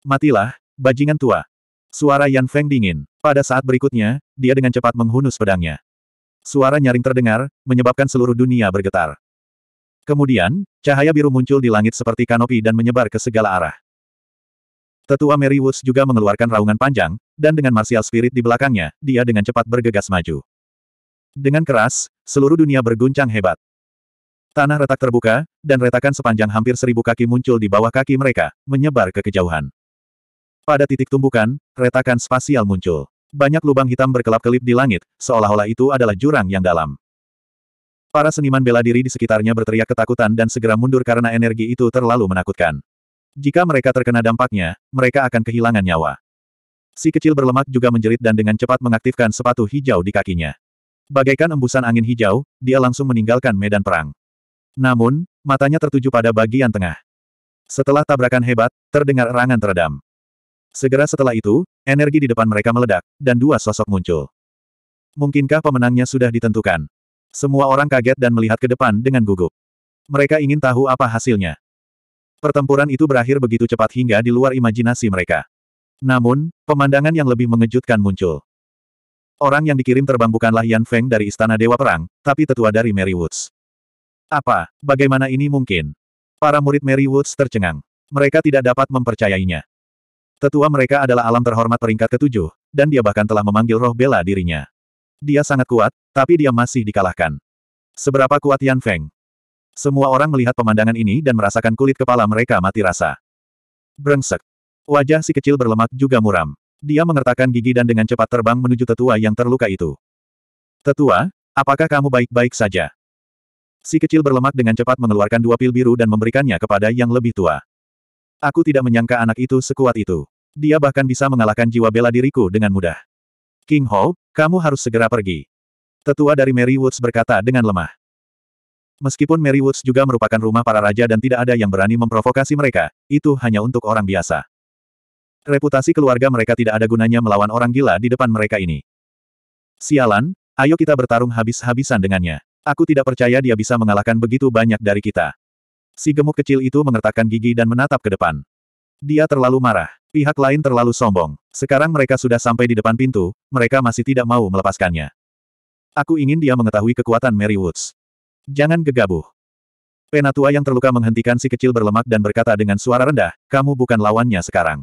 Matilah, bajingan tua. Suara Yan Feng dingin. Pada saat berikutnya, dia dengan cepat menghunus pedangnya. Suara nyaring terdengar, menyebabkan seluruh dunia bergetar. Kemudian, cahaya biru muncul di langit seperti kanopi dan menyebar ke segala arah. Tetua Mary Woods juga mengeluarkan raungan panjang, dan dengan martial spirit di belakangnya, dia dengan cepat bergegas maju. Dengan keras, seluruh dunia berguncang hebat. Tanah retak terbuka, dan retakan sepanjang hampir seribu kaki muncul di bawah kaki mereka, menyebar ke kejauhan. Pada titik tumbukan, retakan spasial muncul. Banyak lubang hitam berkelap-kelip di langit, seolah-olah itu adalah jurang yang dalam. Para seniman bela diri di sekitarnya berteriak ketakutan dan segera mundur karena energi itu terlalu menakutkan. Jika mereka terkena dampaknya, mereka akan kehilangan nyawa. Si kecil berlemak juga menjerit dan dengan cepat mengaktifkan sepatu hijau di kakinya. Bagaikan embusan angin hijau, dia langsung meninggalkan medan perang. Namun, matanya tertuju pada bagian tengah. Setelah tabrakan hebat, terdengar erangan teredam. Segera setelah itu, energi di depan mereka meledak, dan dua sosok muncul. Mungkinkah pemenangnya sudah ditentukan? Semua orang kaget dan melihat ke depan dengan gugup. Mereka ingin tahu apa hasilnya. Pertempuran itu berakhir begitu cepat hingga di luar imajinasi mereka. Namun, pemandangan yang lebih mengejutkan muncul. Orang yang dikirim terbang bukanlah Yan Feng dari Istana Dewa Perang, tapi tetua dari Mary Woods. Apa, bagaimana ini mungkin? Para murid Mary Woods tercengang. Mereka tidak dapat mempercayainya. Tetua mereka adalah alam terhormat peringkat ketujuh, dan dia bahkan telah memanggil roh bela dirinya. Dia sangat kuat, tapi dia masih dikalahkan. Seberapa kuat Yan Feng? Semua orang melihat pemandangan ini dan merasakan kulit kepala mereka mati rasa. Brengsek. Wajah si kecil berlemak juga muram. Dia mengertakkan gigi dan dengan cepat terbang menuju tetua yang terluka itu. Tetua, apakah kamu baik-baik saja? Si kecil berlemak dengan cepat mengeluarkan dua pil biru dan memberikannya kepada yang lebih tua. Aku tidak menyangka anak itu sekuat itu. Dia bahkan bisa mengalahkan jiwa bela diriku dengan mudah. King Ho, kamu harus segera pergi. Tetua dari Mary Woods berkata dengan lemah. Meskipun Mary Woods juga merupakan rumah para raja dan tidak ada yang berani memprovokasi mereka, itu hanya untuk orang biasa. Reputasi keluarga mereka tidak ada gunanya melawan orang gila di depan mereka ini. Sialan, ayo kita bertarung habis-habisan dengannya. Aku tidak percaya dia bisa mengalahkan begitu banyak dari kita. Si gemuk kecil itu mengertakkan gigi dan menatap ke depan. Dia terlalu marah. Pihak lain terlalu sombong. Sekarang mereka sudah sampai di depan pintu, mereka masih tidak mau melepaskannya. Aku ingin dia mengetahui kekuatan Mary Woods. Jangan gegabah. Penatua yang terluka menghentikan si kecil berlemak dan berkata dengan suara rendah, kamu bukan lawannya sekarang.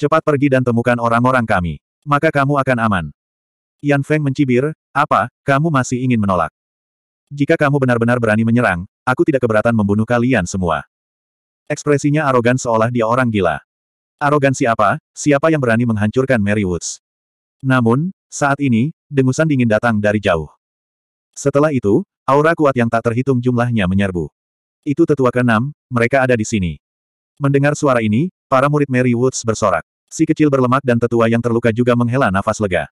Cepat pergi dan temukan orang-orang kami. Maka kamu akan aman. Yan Feng mencibir, apa, kamu masih ingin menolak? Jika kamu benar-benar berani menyerang, aku tidak keberatan membunuh kalian semua. Ekspresinya arogan seolah dia orang gila. Arogansi apa, siapa yang berani menghancurkan Mary Woods? Namun, saat ini, dengusan dingin datang dari jauh. Setelah itu, aura kuat yang tak terhitung jumlahnya menyerbu. Itu tetua keenam, mereka ada di sini. Mendengar suara ini, para murid Mary Woods bersorak. Si kecil berlemak dan tetua yang terluka juga menghela nafas lega.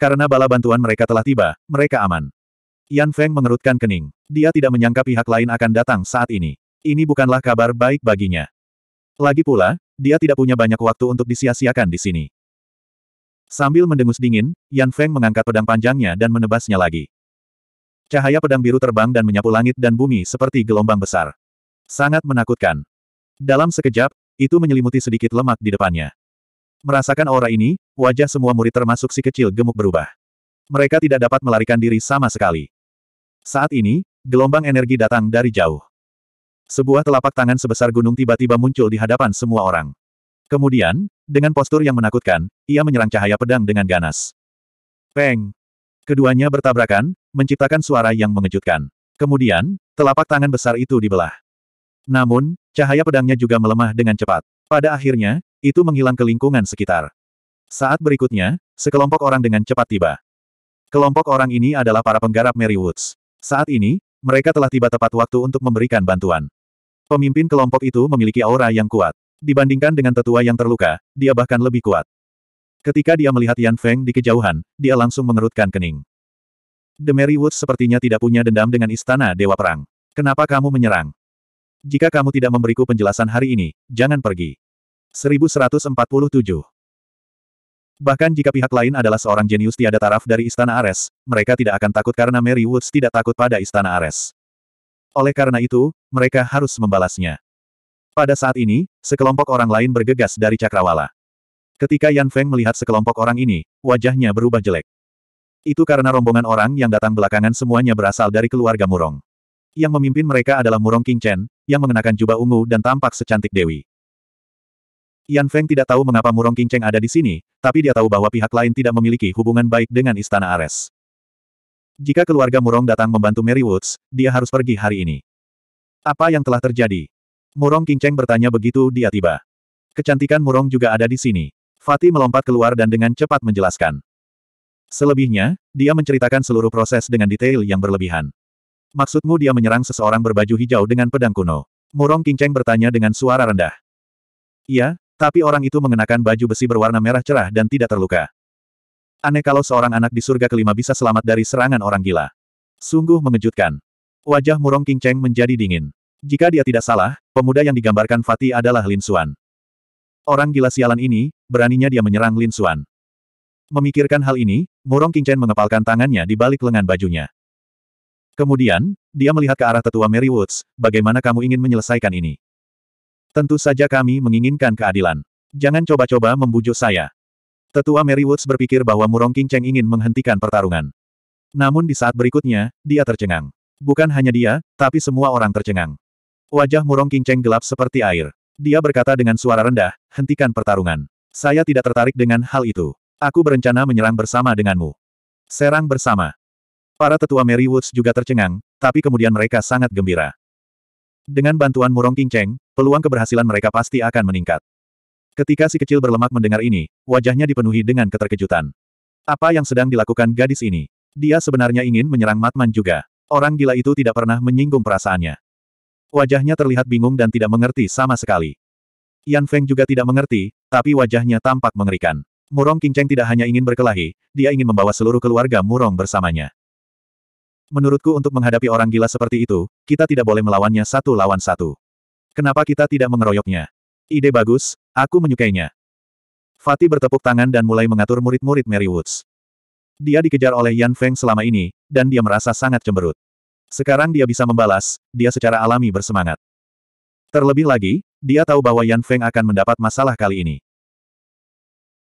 Karena bala bantuan mereka telah tiba, mereka aman. Yan Feng mengerutkan kening. Dia tidak menyangka pihak lain akan datang saat ini. Ini bukanlah kabar baik baginya. Lagi pula, dia tidak punya banyak waktu untuk disia-siakan di sini. Sambil mendengus dingin, Yan Feng mengangkat pedang panjangnya dan menebasnya lagi. Cahaya pedang biru terbang dan menyapu langit dan bumi seperti gelombang besar. Sangat menakutkan. Dalam sekejap, itu menyelimuti sedikit lemak di depannya. Merasakan aura ini, wajah semua murid termasuk si kecil gemuk berubah. Mereka tidak dapat melarikan diri sama sekali. Saat ini, gelombang energi datang dari jauh. Sebuah telapak tangan sebesar gunung tiba-tiba muncul di hadapan semua orang. Kemudian, dengan postur yang menakutkan, ia menyerang cahaya pedang dengan ganas. Peng! Keduanya bertabrakan, menciptakan suara yang mengejutkan. Kemudian, telapak tangan besar itu dibelah. Namun, cahaya pedangnya juga melemah dengan cepat. Pada akhirnya, itu menghilang ke lingkungan sekitar. Saat berikutnya, sekelompok orang dengan cepat tiba. Kelompok orang ini adalah para penggarap Mary Woods. Saat ini, mereka telah tiba tepat waktu untuk memberikan bantuan. Pemimpin kelompok itu memiliki aura yang kuat. Dibandingkan dengan tetua yang terluka, dia bahkan lebih kuat. Ketika dia melihat Yan Feng di kejauhan, dia langsung mengerutkan kening. The Merry Woods sepertinya tidak punya dendam dengan istana Dewa Perang. Kenapa kamu menyerang? Jika kamu tidak memberiku penjelasan hari ini, jangan pergi. 1147 Bahkan jika pihak lain adalah seorang jenius tiada taraf dari Istana Ares, mereka tidak akan takut karena Mary Woods tidak takut pada Istana Ares. Oleh karena itu, mereka harus membalasnya. Pada saat ini, sekelompok orang lain bergegas dari Cakrawala. Ketika Yan Feng melihat sekelompok orang ini, wajahnya berubah jelek. Itu karena rombongan orang yang datang belakangan semuanya berasal dari keluarga Murong. Yang memimpin mereka adalah Murong King Chen, yang mengenakan jubah ungu dan tampak secantik Dewi. Yan Feng tidak tahu mengapa Murong King Cheng ada di sini, tapi dia tahu bahwa pihak lain tidak memiliki hubungan baik dengan Istana Ares. Jika keluarga Murong datang membantu Mary Woods, dia harus pergi hari ini. Apa yang telah terjadi? Murong King bertanya begitu dia tiba. Kecantikan Murong juga ada di sini. Fatih melompat keluar dan dengan cepat menjelaskan. Selebihnya, dia menceritakan seluruh proses dengan detail yang berlebihan. Maksudmu dia menyerang seseorang berbaju hijau dengan pedang kuno? Murong King bertanya dengan suara rendah. Iya, tapi orang itu mengenakan baju besi berwarna merah cerah dan tidak terluka. Aneh kalau seorang anak di surga kelima bisa selamat dari serangan orang gila. Sungguh mengejutkan. Wajah Murong King Cheng menjadi dingin. Jika dia tidak salah, pemuda yang digambarkan Fatih adalah Lin Xuan. Orang gila sialan ini, beraninya dia menyerang Lin Xuan. Memikirkan hal ini, Murong Chen mengepalkan tangannya di balik lengan bajunya. Kemudian, dia melihat ke arah tetua Mary Woods, bagaimana kamu ingin menyelesaikan ini? Tentu saja kami menginginkan keadilan. Jangan coba-coba membujuk saya. Tetua Mary Woods berpikir bahwa Murong King Cheng ingin menghentikan pertarungan. Namun di saat berikutnya, dia tercengang. Bukan hanya dia, tapi semua orang tercengang. Wajah Murong King Cheng gelap seperti air. Dia berkata dengan suara rendah, hentikan pertarungan. Saya tidak tertarik dengan hal itu. Aku berencana menyerang bersama denganmu. Serang bersama. Para tetua Mary Woods juga tercengang, tapi kemudian mereka sangat gembira. Dengan bantuan Murong King Cheng, peluang keberhasilan mereka pasti akan meningkat. Ketika si kecil berlemak mendengar ini, wajahnya dipenuhi dengan keterkejutan. Apa yang sedang dilakukan gadis ini? Dia sebenarnya ingin menyerang Matman juga. Orang gila itu tidak pernah menyinggung perasaannya. Wajahnya terlihat bingung dan tidak mengerti sama sekali. Yan Feng juga tidak mengerti, tapi wajahnya tampak mengerikan. Murong Qingcheng tidak hanya ingin berkelahi, dia ingin membawa seluruh keluarga Murong bersamanya. Menurutku untuk menghadapi orang gila seperti itu, kita tidak boleh melawannya satu lawan satu. Kenapa kita tidak mengeroyoknya? Ide bagus, aku menyukainya. Fatih bertepuk tangan dan mulai mengatur murid-murid Mary Woods. Dia dikejar oleh Yan Feng selama ini, dan dia merasa sangat cemberut. Sekarang dia bisa membalas, dia secara alami bersemangat. Terlebih lagi, dia tahu bahwa Yan Feng akan mendapat masalah kali ini.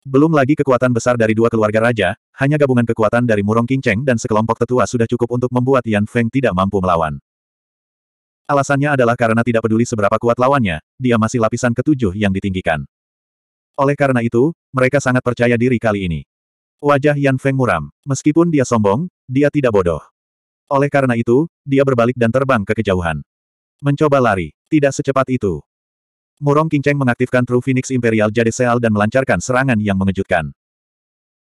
Belum lagi kekuatan besar dari dua keluarga raja, hanya gabungan kekuatan dari Murong King Cheng dan sekelompok tetua sudah cukup untuk membuat Yan Feng tidak mampu melawan. Alasannya adalah karena tidak peduli seberapa kuat lawannya, dia masih lapisan ketujuh yang ditinggikan. Oleh karena itu, mereka sangat percaya diri kali ini. Wajah Yan Feng muram. Meskipun dia sombong, dia tidak bodoh. Oleh karena itu, dia berbalik dan terbang ke kejauhan. Mencoba lari. Tidak secepat itu. Murong Qingcheng mengaktifkan True Phoenix Imperial Jade Seal dan melancarkan serangan yang mengejutkan.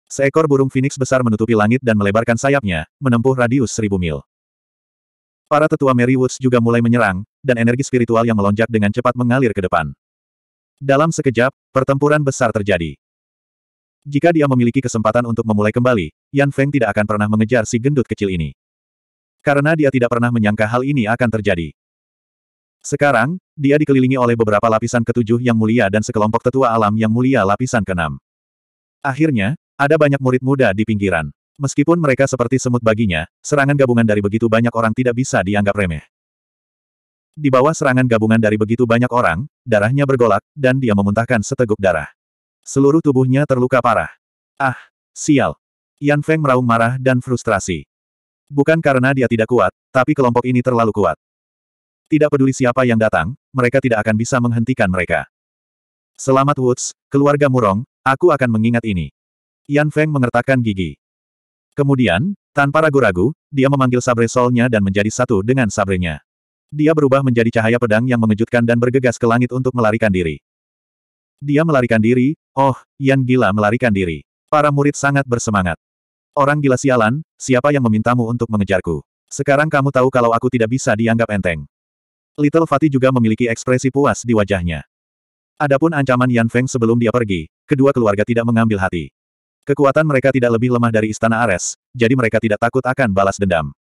Seekor burung phoenix besar menutupi langit dan melebarkan sayapnya, menempuh radius seribu mil. Para tetua Mary Woods juga mulai menyerang, dan energi spiritual yang melonjak dengan cepat mengalir ke depan. Dalam sekejap, pertempuran besar terjadi. Jika dia memiliki kesempatan untuk memulai kembali, Yan Feng tidak akan pernah mengejar si gendut kecil ini. Karena dia tidak pernah menyangka hal ini akan terjadi. Sekarang, dia dikelilingi oleh beberapa lapisan ketujuh yang mulia dan sekelompok tetua alam yang mulia lapisan keenam. Akhirnya, ada banyak murid muda di pinggiran. Meskipun mereka seperti semut baginya, serangan gabungan dari begitu banyak orang tidak bisa dianggap remeh. Di bawah serangan gabungan dari begitu banyak orang, darahnya bergolak, dan dia memuntahkan seteguk darah. Seluruh tubuhnya terluka parah. Ah, sial. Yan Feng meraung marah dan frustrasi. Bukan karena dia tidak kuat, tapi kelompok ini terlalu kuat. Tidak peduli siapa yang datang, mereka tidak akan bisa menghentikan mereka. Selamat Woods, keluarga Murong, aku akan mengingat ini. Yan Feng mengertakkan gigi. Kemudian, tanpa ragu-ragu, dia memanggil sabre solnya dan menjadi satu dengan sabrenya. Dia berubah menjadi cahaya pedang yang mengejutkan dan bergegas ke langit untuk melarikan diri. Dia melarikan diri, oh, yang gila melarikan diri. Para murid sangat bersemangat. Orang gila sialan, siapa yang memintamu untuk mengejarku? Sekarang kamu tahu kalau aku tidak bisa dianggap enteng. Little Fatih juga memiliki ekspresi puas di wajahnya. Adapun ancaman Yan Feng sebelum dia pergi, kedua keluarga tidak mengambil hati. Kekuatan mereka tidak lebih lemah dari istana Ares, jadi mereka tidak takut akan balas dendam.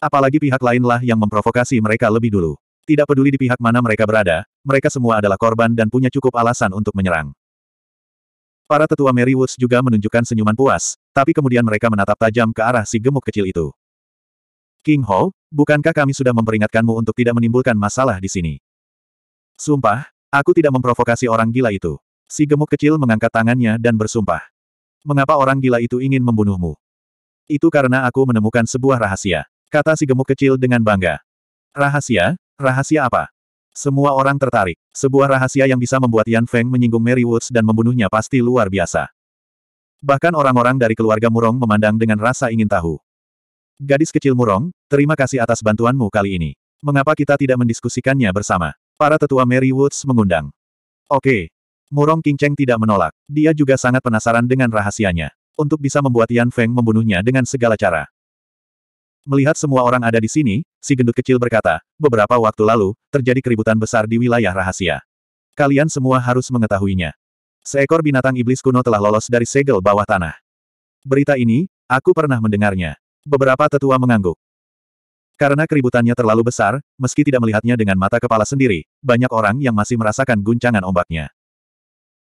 Apalagi pihak lainlah yang memprovokasi mereka lebih dulu. Tidak peduli di pihak mana mereka berada, mereka semua adalah korban dan punya cukup alasan untuk menyerang. Para tetua Mary Woods juga menunjukkan senyuman puas, tapi kemudian mereka menatap tajam ke arah si gemuk kecil itu. King Ho, bukankah kami sudah memperingatkanmu untuk tidak menimbulkan masalah di sini? Sumpah, aku tidak memprovokasi orang gila itu. Si gemuk kecil mengangkat tangannya dan bersumpah. Mengapa orang gila itu ingin membunuhmu? Itu karena aku menemukan sebuah rahasia. Kata si gemuk kecil dengan bangga. Rahasia? Rahasia apa? Semua orang tertarik. Sebuah rahasia yang bisa membuat Yan Feng menyinggung Mary Woods dan membunuhnya pasti luar biasa. Bahkan orang-orang dari keluarga Murong memandang dengan rasa ingin tahu. Gadis kecil Murong, terima kasih atas bantuanmu kali ini. Mengapa kita tidak mendiskusikannya bersama? Para tetua Mary Woods mengundang. Oke, Murong Qingcheng tidak menolak. Dia juga sangat penasaran dengan rahasianya. Untuk bisa membuat Yan Feng membunuhnya dengan segala cara. Melihat semua orang ada di sini, si gendut kecil berkata, beberapa waktu lalu, terjadi keributan besar di wilayah rahasia. Kalian semua harus mengetahuinya. Seekor binatang iblis kuno telah lolos dari segel bawah tanah. Berita ini, aku pernah mendengarnya. Beberapa tetua mengangguk. Karena keributannya terlalu besar, meski tidak melihatnya dengan mata kepala sendiri, banyak orang yang masih merasakan guncangan ombaknya.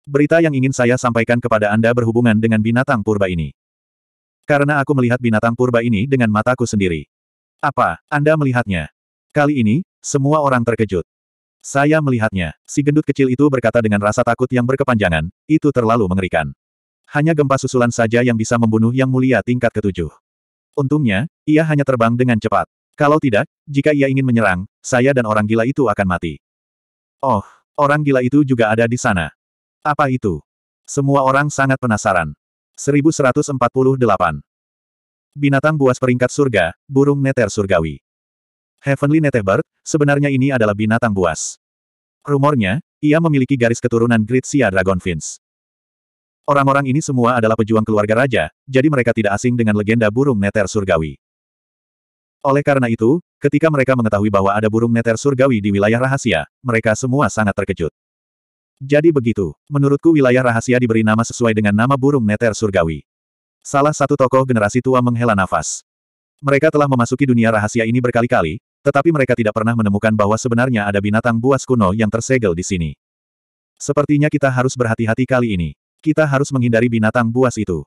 Berita yang ingin saya sampaikan kepada Anda berhubungan dengan binatang purba ini. Karena aku melihat binatang purba ini dengan mataku sendiri. Apa, Anda melihatnya? Kali ini, semua orang terkejut. Saya melihatnya. Si gendut kecil itu berkata dengan rasa takut yang berkepanjangan, itu terlalu mengerikan. Hanya gempa susulan saja yang bisa membunuh yang mulia tingkat ketujuh. Untungnya, ia hanya terbang dengan cepat. Kalau tidak, jika ia ingin menyerang, saya dan orang gila itu akan mati. Oh, orang gila itu juga ada di sana. Apa itu? Semua orang sangat penasaran. 1148. Binatang buas peringkat surga, burung neter surgawi. Heavenly Netherbird, sebenarnya ini adalah binatang buas. Rumornya, ia memiliki garis keturunan Gritsia Dragonfins. Orang-orang ini semua adalah pejuang keluarga raja, jadi mereka tidak asing dengan legenda burung neter surgawi. Oleh karena itu, ketika mereka mengetahui bahwa ada burung neter surgawi di wilayah rahasia, mereka semua sangat terkejut. Jadi begitu, menurutku wilayah rahasia diberi nama sesuai dengan nama burung neter surgawi. Salah satu tokoh generasi tua menghela nafas. Mereka telah memasuki dunia rahasia ini berkali-kali, tetapi mereka tidak pernah menemukan bahwa sebenarnya ada binatang buas kuno yang tersegel di sini. Sepertinya kita harus berhati-hati kali ini. Kita harus menghindari binatang buas itu.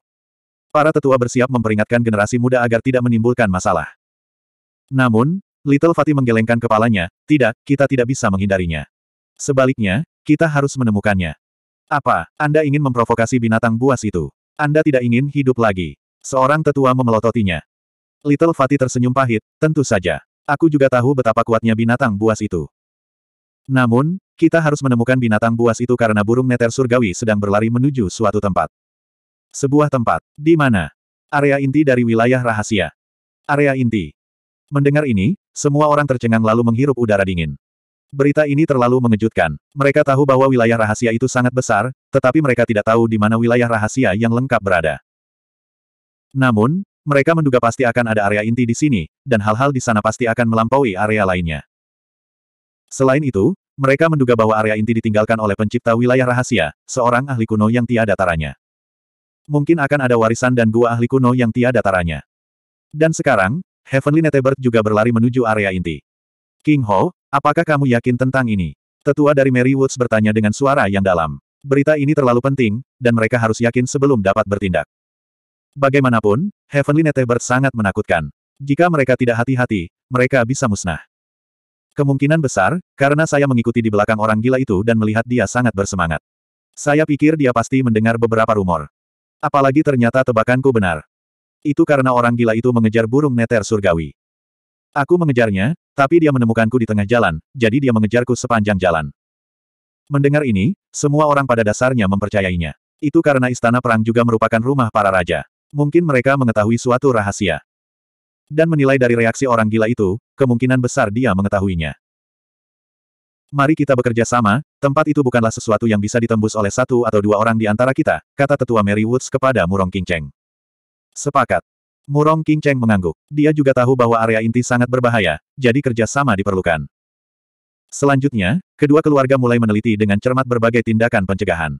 Para tetua bersiap memperingatkan generasi muda agar tidak menimbulkan masalah. Namun, Little Fatih menggelengkan kepalanya, tidak, kita tidak bisa menghindarinya. Sebaliknya, kita harus menemukannya. Apa, Anda ingin memprovokasi binatang buas itu? Anda tidak ingin hidup lagi. Seorang tetua memelototinya. Little Fati tersenyum pahit, tentu saja. Aku juga tahu betapa kuatnya binatang buas itu. Namun, kita harus menemukan binatang buas itu karena burung neter surgawi sedang berlari menuju suatu tempat. Sebuah tempat, di mana? Area inti dari wilayah rahasia. Area inti. Mendengar ini, semua orang tercengang lalu menghirup udara dingin. Berita ini terlalu mengejutkan. Mereka tahu bahwa wilayah rahasia itu sangat besar, tetapi mereka tidak tahu di mana wilayah rahasia yang lengkap berada. Namun, mereka menduga pasti akan ada area inti di sini, dan hal-hal di sana pasti akan melampaui area lainnya. Selain itu, mereka menduga bahwa area inti ditinggalkan oleh pencipta wilayah rahasia, seorang ahli kuno yang tiada taranya. Mungkin akan ada warisan dan gua ahli kuno yang tiada taranya. Dan sekarang, Heavenly Netebert juga berlari menuju area inti. King Ho, Apakah kamu yakin tentang ini? Tetua dari Mary Woods bertanya dengan suara yang dalam. Berita ini terlalu penting, dan mereka harus yakin sebelum dapat bertindak. Bagaimanapun, Heavenly Netherbird sangat menakutkan. Jika mereka tidak hati-hati, mereka bisa musnah. Kemungkinan besar, karena saya mengikuti di belakang orang gila itu dan melihat dia sangat bersemangat. Saya pikir dia pasti mendengar beberapa rumor. Apalagi ternyata tebakanku benar. Itu karena orang gila itu mengejar burung neter surgawi. Aku mengejarnya, tapi dia menemukanku di tengah jalan, jadi dia mengejarku sepanjang jalan. Mendengar ini, semua orang pada dasarnya mempercayainya. Itu karena istana perang juga merupakan rumah para raja. Mungkin mereka mengetahui suatu rahasia. Dan menilai dari reaksi orang gila itu, kemungkinan besar dia mengetahuinya. Mari kita bekerja sama, tempat itu bukanlah sesuatu yang bisa ditembus oleh satu atau dua orang di antara kita, kata tetua Mary Woods kepada Murong King Cheng. Sepakat. Murong King Cheng mengangguk. Dia juga tahu bahwa area inti sangat berbahaya, jadi kerja sama diperlukan. Selanjutnya, kedua keluarga mulai meneliti dengan cermat berbagai tindakan pencegahan.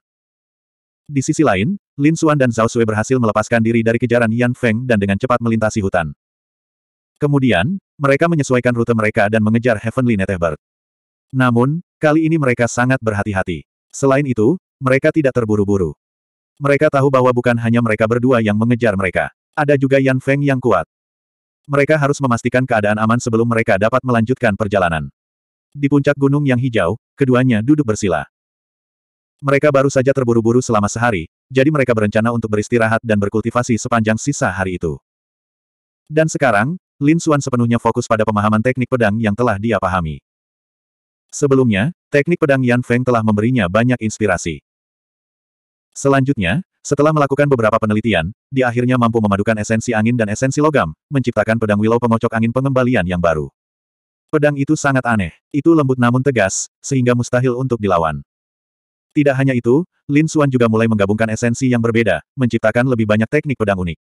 Di sisi lain, Lin Xuan dan Zhao Sui berhasil melepaskan diri dari kejaran Yan Feng dan dengan cepat melintasi hutan. Kemudian, mereka menyesuaikan rute mereka dan mengejar Heavenly Netherbird. Namun, kali ini mereka sangat berhati-hati. Selain itu, mereka tidak terburu-buru. Mereka tahu bahwa bukan hanya mereka berdua yang mengejar mereka. Ada juga Yan Feng yang kuat. Mereka harus memastikan keadaan aman sebelum mereka dapat melanjutkan perjalanan. Di puncak gunung yang hijau, keduanya duduk bersila. Mereka baru saja terburu-buru selama sehari, jadi mereka berencana untuk beristirahat dan berkultivasi sepanjang sisa hari itu. Dan sekarang, Lin Xuan sepenuhnya fokus pada pemahaman teknik pedang yang telah dia pahami. Sebelumnya, teknik pedang Yan Feng telah memberinya banyak inspirasi. Selanjutnya, setelah melakukan beberapa penelitian, dia akhirnya mampu memadukan esensi angin dan esensi logam, menciptakan pedang Willow pengocok angin pengembalian yang baru. Pedang itu sangat aneh, itu lembut namun tegas, sehingga mustahil untuk dilawan. Tidak hanya itu, Lin Xuan juga mulai menggabungkan esensi yang berbeda, menciptakan lebih banyak teknik pedang unik.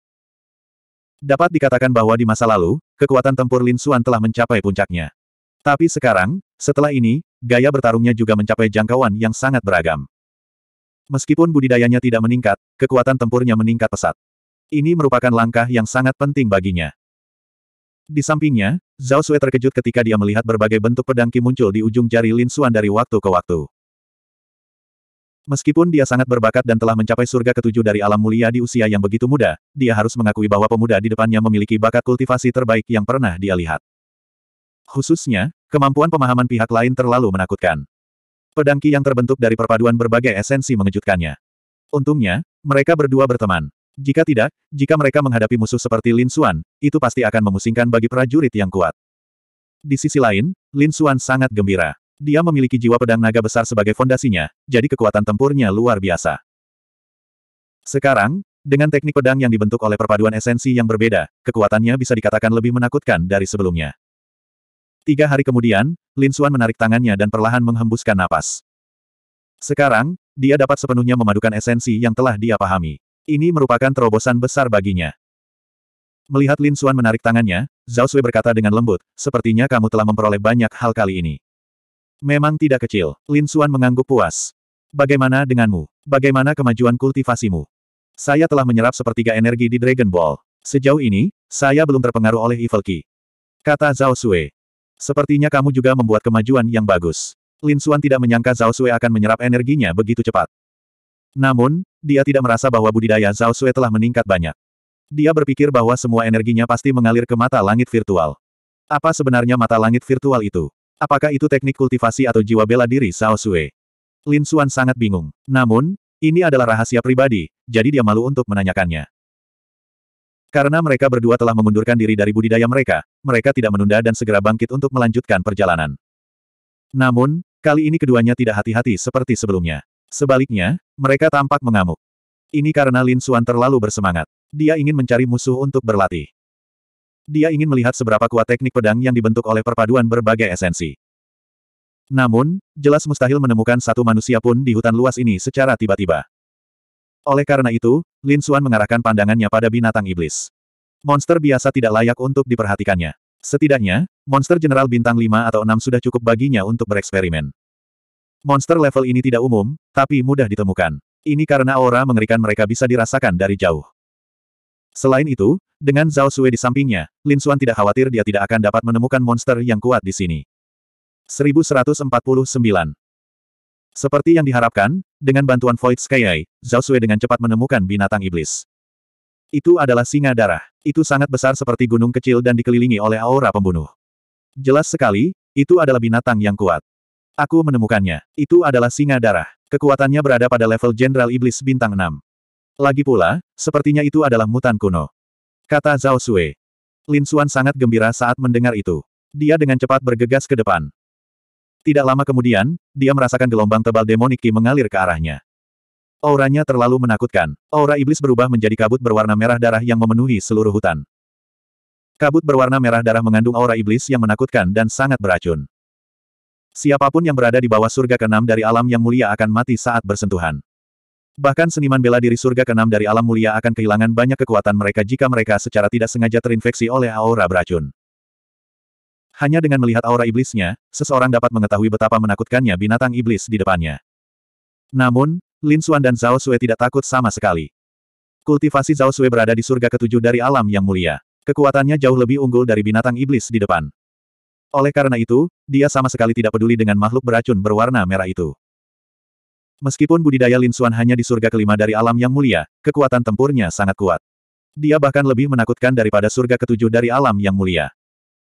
Dapat dikatakan bahwa di masa lalu, kekuatan tempur Lin Xuan telah mencapai puncaknya. Tapi sekarang, setelah ini, gaya bertarungnya juga mencapai jangkauan yang sangat beragam. Meskipun budidayanya tidak meningkat, kekuatan tempurnya meningkat pesat. Ini merupakan langkah yang sangat penting baginya. Di sampingnya, Zhao Sui terkejut ketika dia melihat berbagai bentuk pedang Qi muncul di ujung jari Lin Xuan dari waktu ke waktu. Meskipun dia sangat berbakat dan telah mencapai surga ketujuh dari alam mulia di usia yang begitu muda, dia harus mengakui bahwa pemuda di depannya memiliki bakat kultivasi terbaik yang pernah dia lihat. Khususnya, kemampuan pemahaman pihak lain terlalu menakutkan. Pedang Ki yang terbentuk dari perpaduan berbagai esensi mengejutkannya. Untungnya, mereka berdua berteman. Jika tidak, jika mereka menghadapi musuh seperti Lin Xuan, itu pasti akan memusingkan bagi prajurit yang kuat. Di sisi lain, Lin Xuan sangat gembira. Dia memiliki jiwa pedang naga besar sebagai fondasinya, jadi kekuatan tempurnya luar biasa. Sekarang, dengan teknik pedang yang dibentuk oleh perpaduan esensi yang berbeda, kekuatannya bisa dikatakan lebih menakutkan dari sebelumnya. Tiga hari kemudian, Lin Xuan menarik tangannya dan perlahan menghembuskan napas. Sekarang, dia dapat sepenuhnya memadukan esensi yang telah dia pahami. Ini merupakan terobosan besar baginya. Melihat Lin Xuan menarik tangannya, Zhao Sui berkata dengan lembut, sepertinya kamu telah memperoleh banyak hal kali ini. Memang tidak kecil, Lin Xuan mengangguk puas. Bagaimana denganmu? Bagaimana kemajuan kultivasimu? Saya telah menyerap sepertiga energi di Dragon Ball. Sejauh ini, saya belum terpengaruh oleh Evil Ki. Kata Zhao Sui. Sepertinya kamu juga membuat kemajuan yang bagus. Lin Xuan tidak menyangka Zhao Sui akan menyerap energinya begitu cepat. Namun, dia tidak merasa bahwa budidaya Zhao Sui telah meningkat banyak. Dia berpikir bahwa semua energinya pasti mengalir ke mata langit virtual. Apa sebenarnya mata langit virtual itu? Apakah itu teknik kultivasi atau jiwa bela diri Zhao Sui? Lin Xuan sangat bingung. Namun, ini adalah rahasia pribadi, jadi dia malu untuk menanyakannya. Karena mereka berdua telah mengundurkan diri dari budidaya mereka, mereka tidak menunda dan segera bangkit untuk melanjutkan perjalanan. Namun, kali ini keduanya tidak hati-hati seperti sebelumnya. Sebaliknya, mereka tampak mengamuk. Ini karena Lin Suan terlalu bersemangat. Dia ingin mencari musuh untuk berlatih. Dia ingin melihat seberapa kuat teknik pedang yang dibentuk oleh perpaduan berbagai esensi. Namun, jelas mustahil menemukan satu manusia pun di hutan luas ini secara tiba-tiba. Oleh karena itu, Lin Xuan mengarahkan pandangannya pada binatang iblis. Monster biasa tidak layak untuk diperhatikannya. Setidaknya, monster general bintang 5 atau 6 sudah cukup baginya untuk bereksperimen. Monster level ini tidak umum, tapi mudah ditemukan. Ini karena aura mengerikan mereka bisa dirasakan dari jauh. Selain itu, dengan Zhao Sui di sampingnya, Lin Xuan tidak khawatir dia tidak akan dapat menemukan monster yang kuat di sini. 1149 Seperti yang diharapkan, dengan bantuan Void Sky Zhao Sui dengan cepat menemukan binatang iblis. Itu adalah singa darah. Itu sangat besar seperti gunung kecil dan dikelilingi oleh aura pembunuh. Jelas sekali, itu adalah binatang yang kuat. Aku menemukannya. Itu adalah singa darah. Kekuatannya berada pada level Jenderal Iblis Bintang 6. Lagi pula, sepertinya itu adalah mutan kuno. Kata Zhao Sui. Lin Xuan sangat gembira saat mendengar itu. Dia dengan cepat bergegas ke depan. Tidak lama kemudian, dia merasakan gelombang tebal demonik ki mengalir ke arahnya. Auranya terlalu menakutkan. Aura iblis berubah menjadi kabut berwarna merah darah yang memenuhi seluruh hutan. Kabut berwarna merah darah mengandung aura iblis yang menakutkan dan sangat beracun. Siapapun yang berada di bawah surga keenam dari alam yang mulia akan mati saat bersentuhan. Bahkan seniman bela diri surga keenam dari alam mulia akan kehilangan banyak kekuatan mereka jika mereka secara tidak sengaja terinfeksi oleh aura beracun. Hanya dengan melihat aura iblisnya, seseorang dapat mengetahui betapa menakutkannya binatang iblis di depannya. Namun, Lin Xuan dan Zhao Sui tidak takut sama sekali. Kultivasi Zhao Sui berada di surga ketujuh dari alam yang mulia. Kekuatannya jauh lebih unggul dari binatang iblis di depan. Oleh karena itu, dia sama sekali tidak peduli dengan makhluk beracun berwarna merah itu. Meskipun budidaya Lin Xuan hanya di surga kelima dari alam yang mulia, kekuatan tempurnya sangat kuat. Dia bahkan lebih menakutkan daripada surga ketujuh dari alam yang mulia.